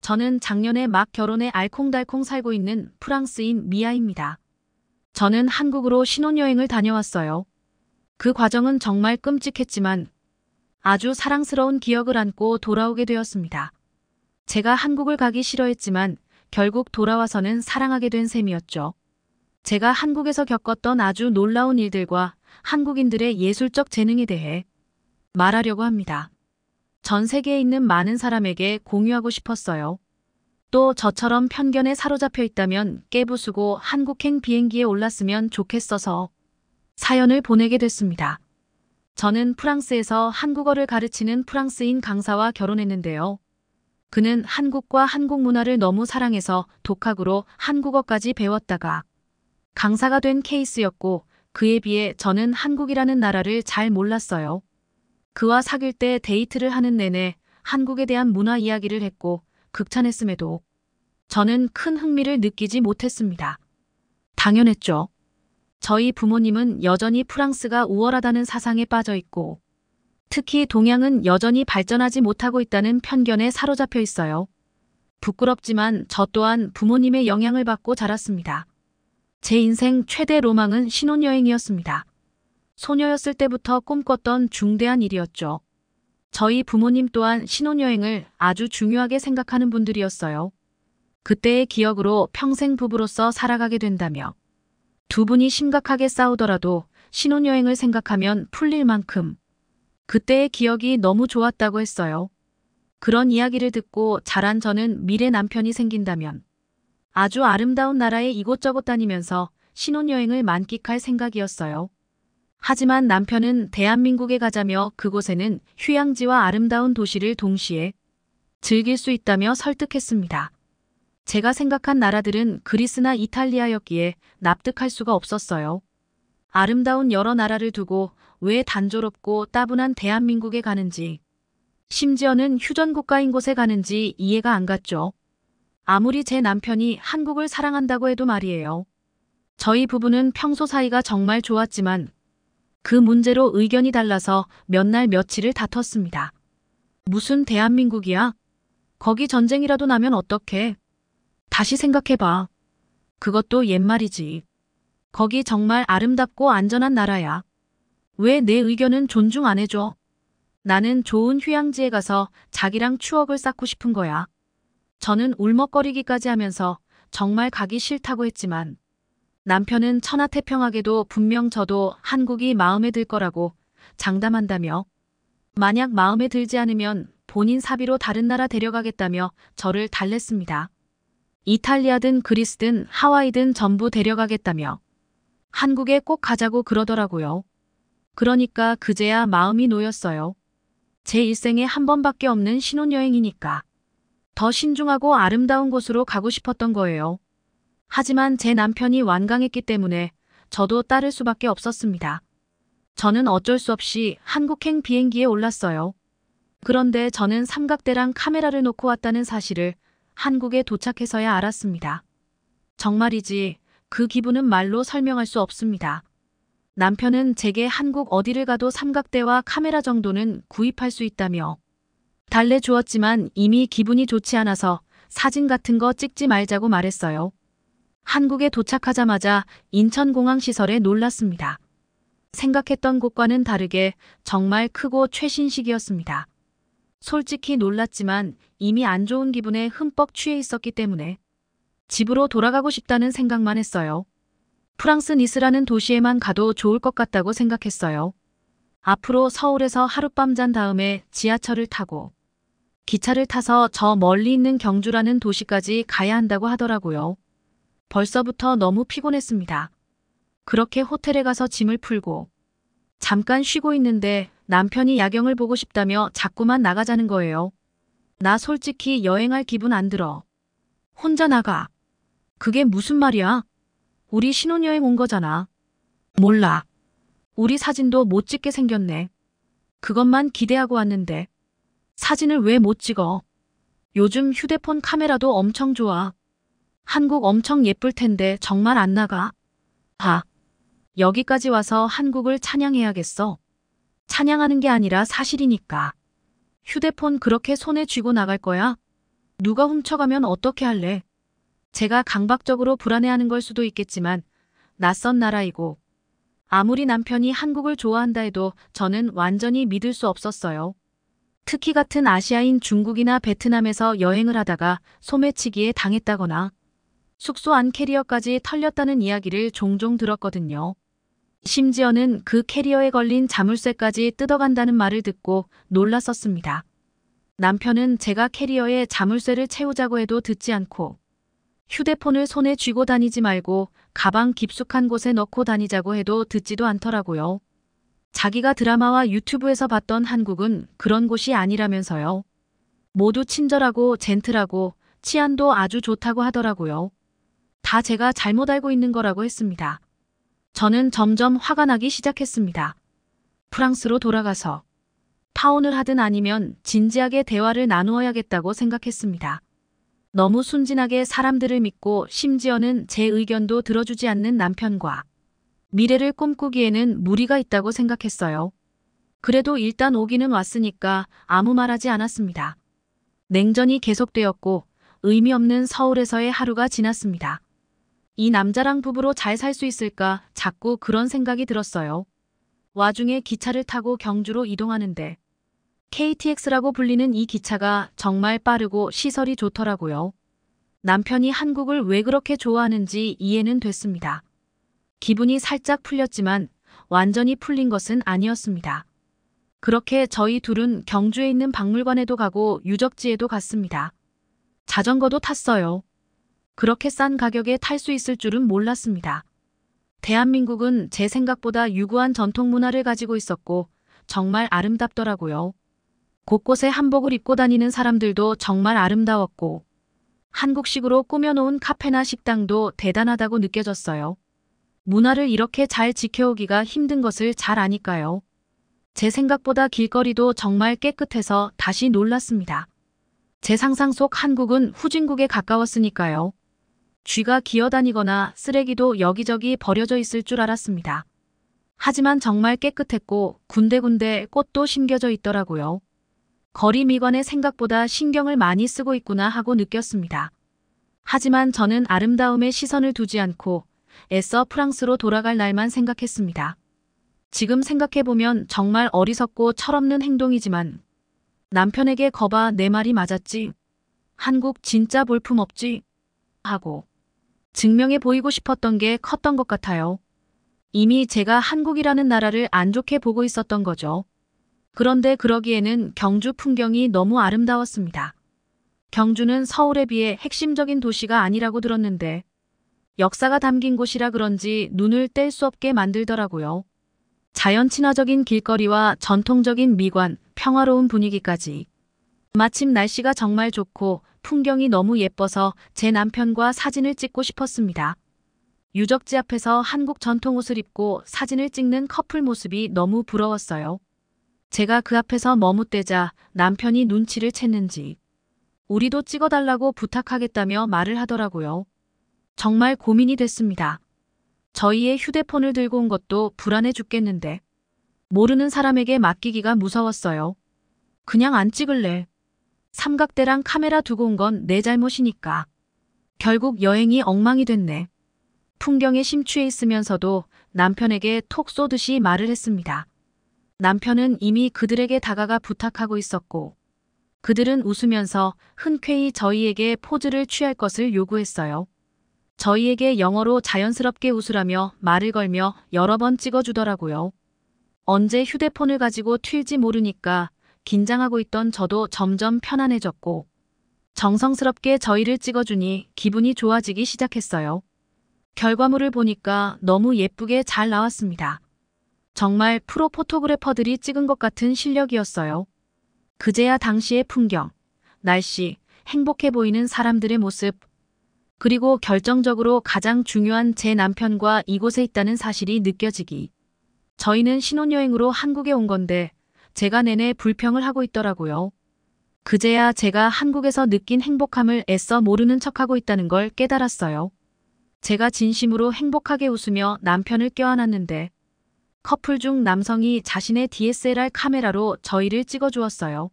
저는 작년에 막 결혼해 알콩달콩 살고 있는 프랑스인 미아입니다. 저는 한국으로 신혼여행을 다녀왔어요. 그 과정은 정말 끔찍했지만 아주 사랑스러운 기억을 안고 돌아오게 되었습니다. 제가 한국을 가기 싫어했지만 결국 돌아와서는 사랑하게 된 셈이었죠. 제가 한국에서 겪었던 아주 놀라운 일들과 한국인들의 예술적 재능에 대해 말하려고 합니다. 전 세계에 있는 많은 사람에게 공유하고 싶었어요. 또 저처럼 편견에 사로잡혀 있다면 깨부수고 한국행 비행기에 올랐으면 좋겠어서 사연을 보내게 됐습니다. 저는 프랑스에서 한국어를 가르치는 프랑스인 강사와 결혼했는데요. 그는 한국과 한국 문화를 너무 사랑해서 독학으로 한국어까지 배웠다가 강사가 된 케이스였고 그에 비해 저는 한국이라는 나라를 잘 몰랐어요. 그와 사귈 때 데이트를 하는 내내 한국에 대한 문화 이야기를 했고 극찬했음에도 저는 큰 흥미를 느끼지 못했습니다. 당연했죠. 저희 부모님은 여전히 프랑스가 우월하다는 사상에 빠져 있고 특히 동양은 여전히 발전하지 못하고 있다는 편견에 사로잡혀 있어요. 부끄럽지만 저 또한 부모님의 영향을 받고 자랐습니다. 제 인생 최대 로망은 신혼여행이었습니다. 소녀였을 때부터 꿈꿨던 중대한 일이었죠. 저희 부모님 또한 신혼여행을 아주 중요하게 생각하는 분들이었어요. 그때의 기억으로 평생 부부로서 살아가게 된다며 두 분이 심각하게 싸우더라도 신혼여행을 생각하면 풀릴 만큼 그때의 기억이 너무 좋았다고 했어요. 그런 이야기를 듣고 자란 저는 미래 남편이 생긴다면 아주 아름다운 나라에 이곳저곳 다니면서 신혼여행을 만끽할 생각이었어요. 하지만 남편은 대한민국에 가자며 그곳에는 휴양지와 아름다운 도시를 동시에 즐길 수 있다며 설득했습니다. 제가 생각한 나라들은 그리스나 이탈리아였기에 납득할 수가 없었어요. 아름다운 여러 나라를 두고 왜 단조롭고 따분한 대한민국에 가는지 심지어는 휴전국가인 곳에 가는지 이해가 안 갔죠. 아무리 제 남편이 한국을 사랑한다고 해도 말이에요. 저희 부부는 평소 사이가 정말 좋았지만 그 문제로 의견이 달라서 몇 날 며칠을 다퉜습니다. 무슨 대한민국이야? 거기 전쟁이라도 나면 어떡해? 다시 생각해봐. 그것도 옛말이지. 거기 정말 아름답고 안전한 나라야. 왜내 의견은 존중 안 해줘? 나는 좋은 휴양지에 가서 자기랑 추억을 쌓고 싶은 거야. 저는 울먹거리기까지 하면서 정말 가기 싫다고 했지만 남편은 천하태평하게도 분명 저도 한국이 마음에 들 거라고 장담한다며 만약 마음에 들지 않으면 본인 사비로 다른 나라 데려가겠다며 저를 달랬습니다. 이탈리아든 그리스든 하와이든 전부 데려가겠다며 한국에 꼭 가자고 그러더라고요. 그러니까 그제야 마음이 놓였어요. 제 일생에 한 번밖에 없는 신혼여행이니까. 더 신중하고 아름다운 곳으로 가고 싶었던 거예요. 하지만 제 남편이 완강했기 때문에 저도 따를 수밖에 없었습니다. 저는 어쩔 수 없이 한국행 비행기에 올랐어요. 그런데 저는 삼각대랑 카메라를 놓고 왔다는 사실을 한국에 도착해서야 알았습니다. 정말이지 그 기분은 말로 설명할 수 없습니다. 남편은 제게 한국 어디를 가도 삼각대와 카메라 정도는 구입할 수 있다며 달래 주었지만 이미 기분이 좋지 않아서 사진 같은 거 찍지 말자고 말했어요. 한국에 도착하자마자 인천공항 시설에 놀랐습니다. 생각했던 곳과는 다르게 정말 크고 최신식이었습니다. 솔직히 놀랐지만 이미 안 좋은 기분에 흠뻑 취해 있었기 때문에 집으로 돌아가고 싶다는 생각만 했어요. 프랑스 니스라는 도시에만 가도 좋을 것 같다고 생각했어요. 앞으로 서울에서 하룻밤 잔 다음에 지하철을 타고 기차를 타서 저 멀리 있는 경주라는 도시까지 가야 한다고 하더라고요. 벌써부터 너무 피곤했습니다. 그렇게 호텔에 가서 짐을 풀고 잠깐 쉬고 있는데 남편이 야경을 보고 싶다며 자꾸만 나가자는 거예요. 나 솔직히 여행할 기분 안 들어. 혼자 나가. 그게 무슨 말이야? 우리 신혼여행 온 거잖아. 몰라. 우리 사진도 못 찍게 생겼네. 그것만 기대하고 왔는데. 사진을 왜 못 찍어? 요즘 휴대폰 카메라도 엄청 좋아. 한국 엄청 예쁠 텐데 정말 안 나가. 봐. 아, 여기까지 와서 한국을 찬양해야겠어. 찬양하는 게 아니라 사실이니까. 휴대폰 그렇게 손에 쥐고 나갈 거야? 누가 훔쳐가면 어떻게 할래? 제가 강박적으로 불안해하는 걸 수도 있겠지만 낯선 나라이고 아무리 남편이 한국을 좋아한다 해도 저는 완전히 믿을 수 없었어요. 특히 같은 아시아인 중국이나 베트남에서 여행을 하다가 소매치기에 당했다거나 숙소 안 캐리어까지 털렸다는 이야기를 종종 들었거든요. 심지어는 그 캐리어에 걸린 자물쇠까지 뜯어간다는 말을 듣고 놀랐었습니다. 남편은 제가 캐리어에 자물쇠를 채우자고 해도 듣지 않고 휴대폰을 손에 쥐고 다니지 말고 가방 깊숙한 곳에 넣고 다니자고 해도 듣지도 않더라고요. 자기가 드라마와 유튜브에서 봤던 한국은 그런 곳이 아니라면서요. 모두 친절하고 젠틀하고 치안도 아주 좋다고 하더라고요. 다 제가 잘못 알고 있는 거라고 했습니다. 저는 점점 화가 나기 시작했습니다. 프랑스로 돌아가서 파혼을 하든 아니면 진지하게 대화를 나누어야겠다고 생각했습니다. 너무 순진하게 사람들을 믿고 심지어는 제 의견도 들어주지 않는 남편과 미래를 꿈꾸기에는 무리가 있다고 생각했어요. 그래도 일단 오기는 왔으니까 아무 말하지 않았습니다. 냉전이 계속되었고 의미 없는 서울에서의 하루가 지났습니다. 이 남자랑 부부로 잘 살 수 있을까 자꾸 그런 생각이 들었어요. 와중에 기차를 타고 경주로 이동하는데 KTX라고 불리는 이 기차가 정말 빠르고 시설이 좋더라고요. 남편이 한국을 왜 그렇게 좋아하는지 이해는 됐습니다. 기분이 살짝 풀렸지만 완전히 풀린 것은 아니었습니다. 그렇게 저희 둘은 경주에 있는 박물관에도 가고 유적지에도 갔습니다. 자전거도 탔어요. 그렇게 싼 가격에 탈 수 있을 줄은 몰랐습니다. 대한민국은 제 생각보다 유구한 전통 문화를 가지고 있었고 정말 아름답더라고요. 곳곳에 한복을 입고 다니는 사람들도 정말 아름다웠고 한국식으로 꾸며놓은 카페나 식당도 대단하다고 느껴졌어요. 문화를 이렇게 잘 지켜오기가 힘든 것을 잘 아니까요. 제 생각보다 길거리도 정말 깨끗해서 다시 놀랐습니다. 제 상상 속 한국은 후진국에 가까웠으니까요. 쥐가 기어다니거나 쓰레기도 여기저기 버려져 있을 줄 알았습니다. 하지만 정말 깨끗했고 군데군데 꽃도 심겨져 있더라고요. 거리 미관에 생각보다 신경을 많이 쓰고 있구나 하고 느꼈습니다. 하지만 저는 아름다움에 시선을 두지 않고 애써 프랑스로 돌아갈 날만 생각했습니다. 지금 생각해보면 정말 어리석고 철없는 행동이지만 남편에게 거봐 내 말이 맞았지. 한국 진짜 볼품없지. 하고 증명해 보이고 싶었던 게 컸던 것 같아요. 이미 제가 한국이라는 나라를 안 좋게 보고 있었던 거죠. 그런데 그러기에는 경주 풍경이 너무 아름다웠습니다. 경주는 서울에 비해 핵심적인 도시가 아니라고 들었는데 역사가 담긴 곳이라 그런지 눈을 뗄 수 없게 만들더라고요. 자연 친화적인 길거리와 전통적인 미관, 평화로운 분위기까지. 마침 날씨가 정말 좋고 풍경이 너무 예뻐서 제 남편과 사진을 찍고 싶었습니다. 유적지 앞에서 한국 전통 옷을 입고 사진을 찍는 커플 모습이 너무 부러웠어요. 제가 그 앞에서 머뭇대자 남편이 눈치를 챘는지 우리도 찍어달라고 부탁하겠다며 말을 하더라고요. 정말 고민이 됐습니다. 저희의 휴대폰을 들고 온 것도 불안해 죽겠는데 모르는 사람에게 맡기기가 무서웠어요. 그냥 안 찍을래. 삼각대랑 카메라 두고 온 건 내 잘못이니까. 결국 여행이 엉망이 됐네. 풍경에 심취해 있으면서도 남편에게 톡 쏘듯이 말을 했습니다. 남편은 이미 그들에게 다가가 부탁하고 있었고 그들은 웃으면서 흔쾌히 저희에게 포즈를 취할 것을 요구했어요. 저희에게 영어로 자연스럽게 웃으라며 말을 걸며 여러 번 찍어주더라고요. 언제 휴대폰을 가지고 튈지 모르니까 긴장하고 있던 저도 점점 편안해졌고 정성스럽게 저희를 찍어주니 기분이 좋아지기 시작했어요. 결과물을 보니까 너무 예쁘게 잘 나왔습니다. 정말 프로 포토그래퍼들이 찍은 것 같은 실력이었어요. 그제야 당시의 풍경, 날씨, 행복해 보이는 사람들의 모습, 그리고 결정적으로 가장 중요한 제 남편과 이곳에 있다는 사실이 느껴지기. 저희는 신혼여행으로 한국에 온 건데 제가 내내 불평을 하고 있더라고요. 그제야 제가 한국에서 느낀 행복함을 애써 모르는 척하고 있다는 걸 깨달았어요. 제가 진심으로 행복하게 웃으며 남편을 껴안았는데 커플 중 남성이 자신의 DSLR 카메라로 저희를 찍어주었어요.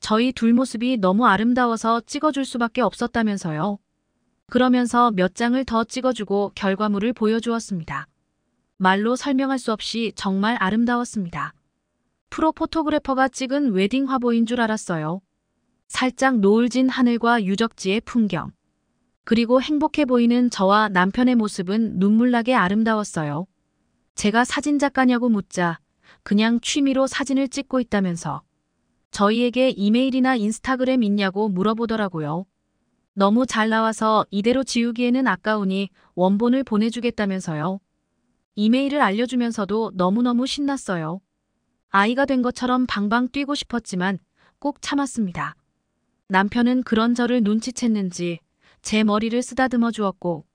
저희 둘 모습이 너무 아름다워서 찍어줄 수밖에 없었다면서요. 그러면서 몇 장을 더 찍어주고 결과물을 보여주었습니다. 말로 설명할 수 없이 정말 아름다웠습니다. 프로 포토그래퍼가 찍은 웨딩 화보인 줄 알았어요. 살짝 노을진 하늘과 유적지의 풍경. 그리고 행복해 보이는 저와 남편의 모습은 눈물나게 아름다웠어요. 제가 사진작가냐고 묻자 그냥 취미로 사진을 찍고 있다면서 저희에게 이메일이나 인스타그램 있냐고 물어보더라고요. 너무 잘 나와서 이대로 지우기에는 아까우니 원본을 보내주겠다면서요. 이메일을 알려주면서도 너무너무 신났어요. 아이가 된 것처럼 방방 뛰고 싶었지만 꼭 참았습니다. 남편은 그런 저를 눈치챘는지 제 머리를 쓰다듬어 주었고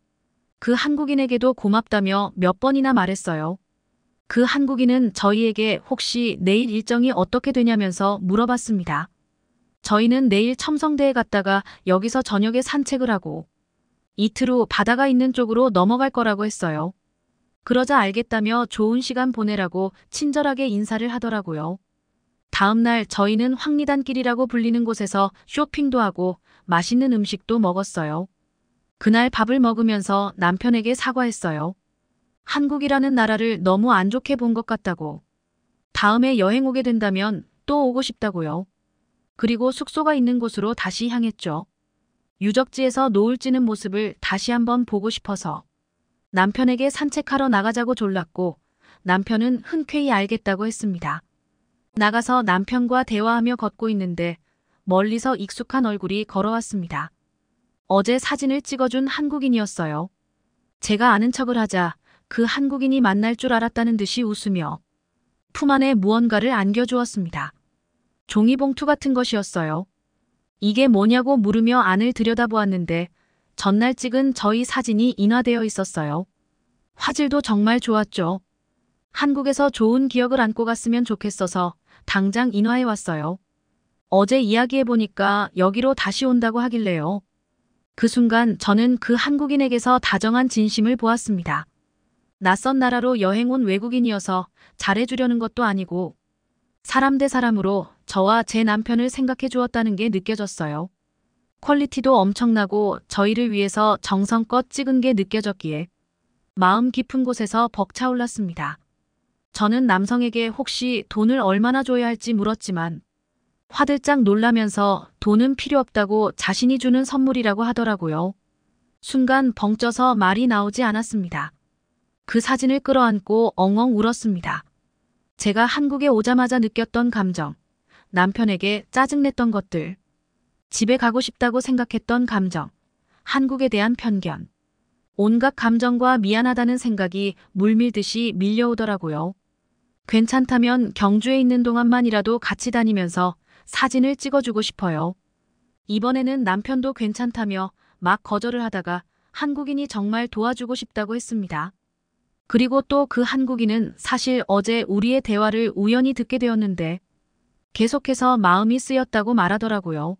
그 한국인에게도 고맙다며 몇 번이나 말했어요. 그 한국인은 저희에게 혹시 내일 일정이 어떻게 되냐면서 물어봤습니다. 저희는 내일 첨성대에 갔다가 여기서 저녁에 산책을 하고 이틀 후 바다가 있는 쪽으로 넘어갈 거라고 했어요. 그러자 알겠다며 좋은 시간 보내라고 친절하게 인사를 하더라고요. 다음날 저희는 황리단길이라고 불리는 곳에서 쇼핑도 하고 맛있는 음식도 먹었어요. 그날 밥을 먹으면서 남편에게 사과했어요. 한국이라는 나라를 너무 안 좋게 본 것 같다고. 다음에 여행 오게 된다면 또 오고 싶다고요. 그리고 숙소가 있는 곳으로 다시 향했죠. 유적지에서 노을 찌는 모습을 다시 한번 보고 싶어서 남편에게 산책하러 나가자고 졸랐고 남편은 흔쾌히 알겠다고 했습니다. 나가서 남편과 대화하며 걷고 있는데 멀리서 익숙한 얼굴이 걸어왔습니다. 어제 사진을 찍어준 한국인이었어요. 제가 아는 척을 하자 그 한국인이 만날 줄 알았다는 듯이 웃으며 품 안에 무언가를 안겨주었습니다. 종이봉투 같은 것이었어요. 이게 뭐냐고 물으며 안을 들여다보았는데 전날 찍은 저희 사진이 인화되어 있었어요. 화질도 정말 좋았죠. 한국에서 좋은 기억을 안고 갔으면 좋겠어서 당장 인화해 왔어요. 어제 이야기해보니까 여기로 다시 온다고 하길래요. 그 순간 저는 그 한국인에게서 다정한 진심을 보았습니다. 낯선 나라로 여행 온 외국인이어서 잘해주려는 것도 아니고 사람 대 사람으로 저와 제 남편을 생각해 주었다는 게 느껴졌어요. 퀄리티도 엄청나고 저희를 위해서 정성껏 찍은 게 느껴졌기에 마음 깊은 곳에서 벅차올랐습니다. 저는 남성에게 혹시 돈을 얼마나 줘야 할지 물었지만 화들짝 놀라면서 돈은 필요 없다고 자신이 주는 선물이라고 하더라고요. 순간 벙쪄서 말이 나오지 않았습니다. 그 사진을 끌어안고 엉엉 울었습니다. 제가 한국에 오자마자 느꼈던 감정, 남편에게 짜증냈던 것들, 집에 가고 싶다고 생각했던 감정, 한국에 대한 편견, 온갖 감정과 미안하다는 생각이 물밀듯이 밀려오더라고요. 괜찮다면 경주에 있는 동안만이라도 같이 다니면서 사진을 찍어주고 싶어요. 이번에는 남편도 괜찮다며 막 거절을 하다가 한국인이 정말 도와주고 싶다고 했습니다. 그리고 또 그 한국인은 사실 어제 우리의 대화를 우연히 듣게 되었는데 계속해서 마음이 쓰였다고 말하더라고요.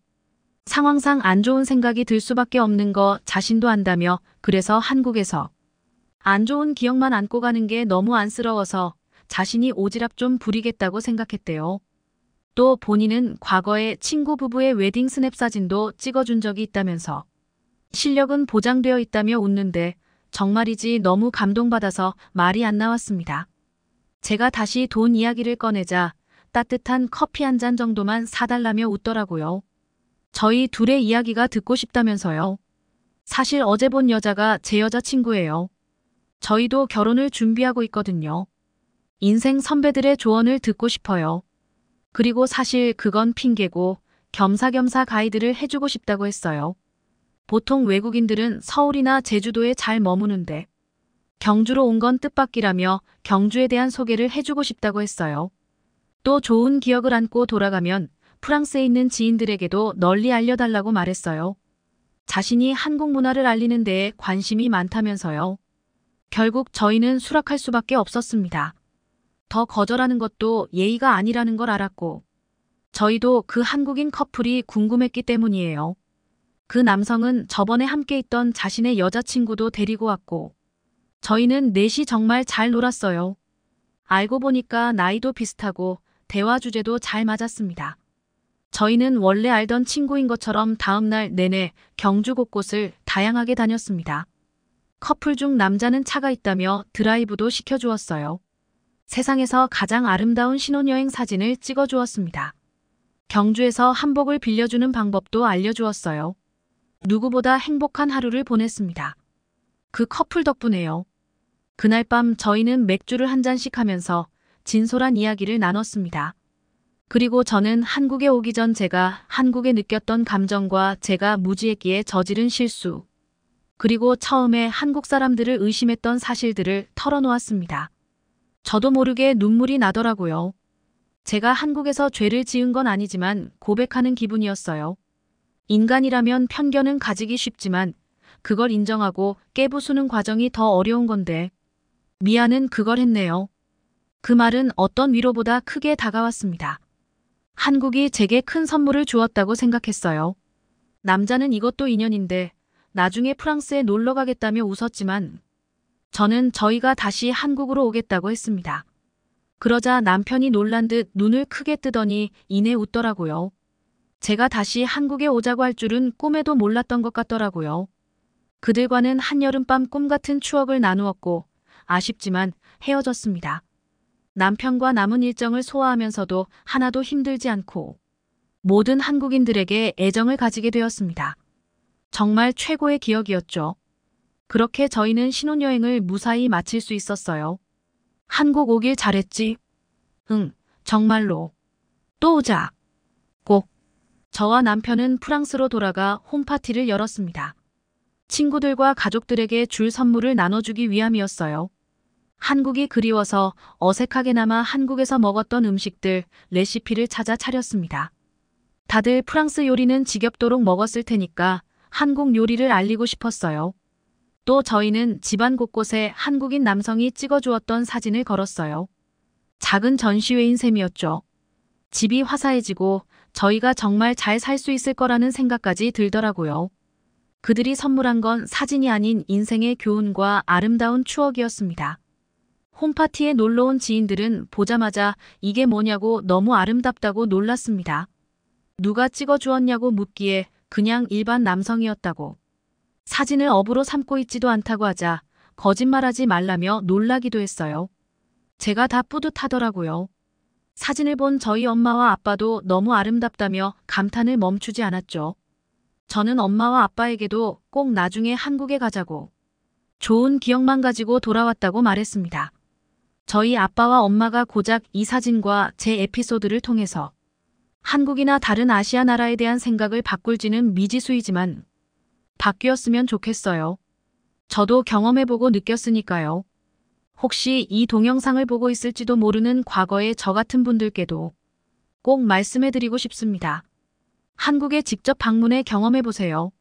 상황상 안 좋은 생각이 들 수밖에 없는 거 자신도 안다며 그래서 한국에서 안 좋은 기억만 안고 가는 게 너무 안쓰러워서 자신이 오지랖 좀 부리겠다고 생각했대요. 또 본인은 과거에 친구 부부의 웨딩 스냅 사진도 찍어준 적이 있다면서 실력은 보장되어 있다며 웃는데 정말이지 너무 감동받아서 말이 안 나왔습니다. 제가 다시 돈 이야기를 꺼내자 따뜻한 커피 한 잔 정도만 사달라며 웃더라고요. 저희 둘의 이야기가 듣고 싶다면서요. 사실 어제 본 여자가 제 여자친구예요. 저희도 결혼을 준비하고 있거든요. 인생 선배들의 조언을 듣고 싶어요. 그리고 사실 그건 핑계고 겸사겸사 가이드를 해주고 싶다고 했어요. 보통 외국인들은 서울이나 제주도에 잘 머무는데 경주로 온 건 뜻밖이라며 경주에 대한 소개를 해주고 싶다고 했어요. 또 좋은 기억을 안고 돌아가면 프랑스에 있는 지인들에게도 널리 알려달라고 말했어요. 자신이 한국 문화를 알리는 데에 관심이 많다면서요. 결국 저희는 수락할 수밖에 없었습니다. 더 거절하는 것도 예의가 아니라는 걸 알았고 저희도 그 한국인 커플이 궁금했기 때문이에요. 그 남성은 저번에 함께 있던 자신의 여자친구도 데리고 왔고 저희는 넷이 정말 잘 놀았어요. 알고 보니까 나이도 비슷하고 대화 주제도 잘 맞았습니다. 저희는 원래 알던 친구인 것처럼 다음날 내내 경주 곳곳을 다양하게 다녔습니다. 커플 중 남자는 차가 있다며 드라이브도 시켜주었어요. 세상에서 가장 아름다운 신혼여행 사진을 찍어주었습니다. 경주에서 한복을 빌려주는 방법도 알려주었어요. 누구보다 행복한 하루를 보냈습니다. 그 커플 덕분에요. 그날 밤 저희는 맥주를 한 잔씩 하면서 진솔한 이야기를 나눴습니다. 그리고 저는 한국에 오기 전 제가 한국에 느꼈던 감정과 제가 무지했기에 저지른 실수, 그리고 처음에 한국 사람들을 의심했던 사실들을 털어놓았습니다. 저도 모르게 눈물이 나더라고요. 제가 한국에서 죄를 지은 건 아니지만 고백하는 기분이었어요. 인간이라면 편견은 가지기 쉽지만 그걸 인정하고 깨부수는 과정이 더 어려운 건데 미아는 그걸 했네요. 그 말은 어떤 위로보다 크게 다가왔습니다. 한국이 제게 큰 선물을 주었다고 생각했어요. 남자는 이것도 인연인데 나중에 프랑스에 놀러 가겠다며 웃었지만 저는 저희가 다시 한국으로 오겠다고 했습니다. 그러자 남편이 놀란 듯 눈을 크게 뜨더니 이내 웃더라고요. 제가 다시 한국에 오자고 할 줄은 꿈에도 몰랐던 것 같더라고요. 그들과는 한여름밤 꿈같은 추억을 나누었고 아쉽지만 헤어졌습니다. 남편과 남은 일정을 소화하면서도 하나도 힘들지 않고 모든 한국인들에게 애정을 가지게 되었습니다. 정말 최고의 기억이었죠. 그렇게 저희는 신혼여행을 무사히 마칠 수 있었어요. 한국 오길 잘했지? 응, 정말로. 또 오자. 꼭. 저와 남편은 프랑스로 돌아가 홈파티를 열었습니다. 친구들과 가족들에게 줄 선물을 나눠주기 위함이었어요. 한국이 그리워서 어색하게나마 한국에서 먹었던 음식들, 레시피를 찾아 차렸습니다. 다들 프랑스 요리는 지겹도록 먹었을 테니까 한국 요리를 알리고 싶었어요. 또 저희는 집안 곳곳에 한국인 남성이 찍어주었던 사진을 걸었어요. 작은 전시회인 셈이었죠. 집이 화사해지고 저희가 정말 잘 살 수 있을 거라는 생각까지 들더라고요. 그들이 선물한 건 사진이 아닌 인생의 교훈과 아름다운 추억이었습니다. 홈파티에 놀러온 지인들은 보자마자 이게 뭐냐고 너무 아름답다고 놀랐습니다. 누가 찍어주었냐고 묻기에 그냥 일반 남성이었다고. 사진을 업으로 삼고 있지도 않다고 하자 거짓말하지 말라며 놀라기도 했어요. 제가 다 뿌듯하더라고요. 사진을 본 저희 엄마와 아빠도 너무 아름답다며 감탄을 멈추지 않았죠. 저는 엄마와 아빠에게도 꼭 나중에 한국에 가자고 좋은 기억만 가지고 돌아왔다고 말했습니다. 저희 아빠와 엄마가 고작 이 사진과 제 에피소드를 통해서 한국이나 다른 아시아 나라에 대한 생각을 바꿀지는 미지수이지만 바뀌었으면 좋겠어요. 저도 경험해보고 느꼈으니까요. 혹시 이 동영상을 보고 있을지도 모르는 과거의 저 같은 분들께도 꼭 말씀해드리고 싶습니다. 한국에 직접 방문해 경험해보세요.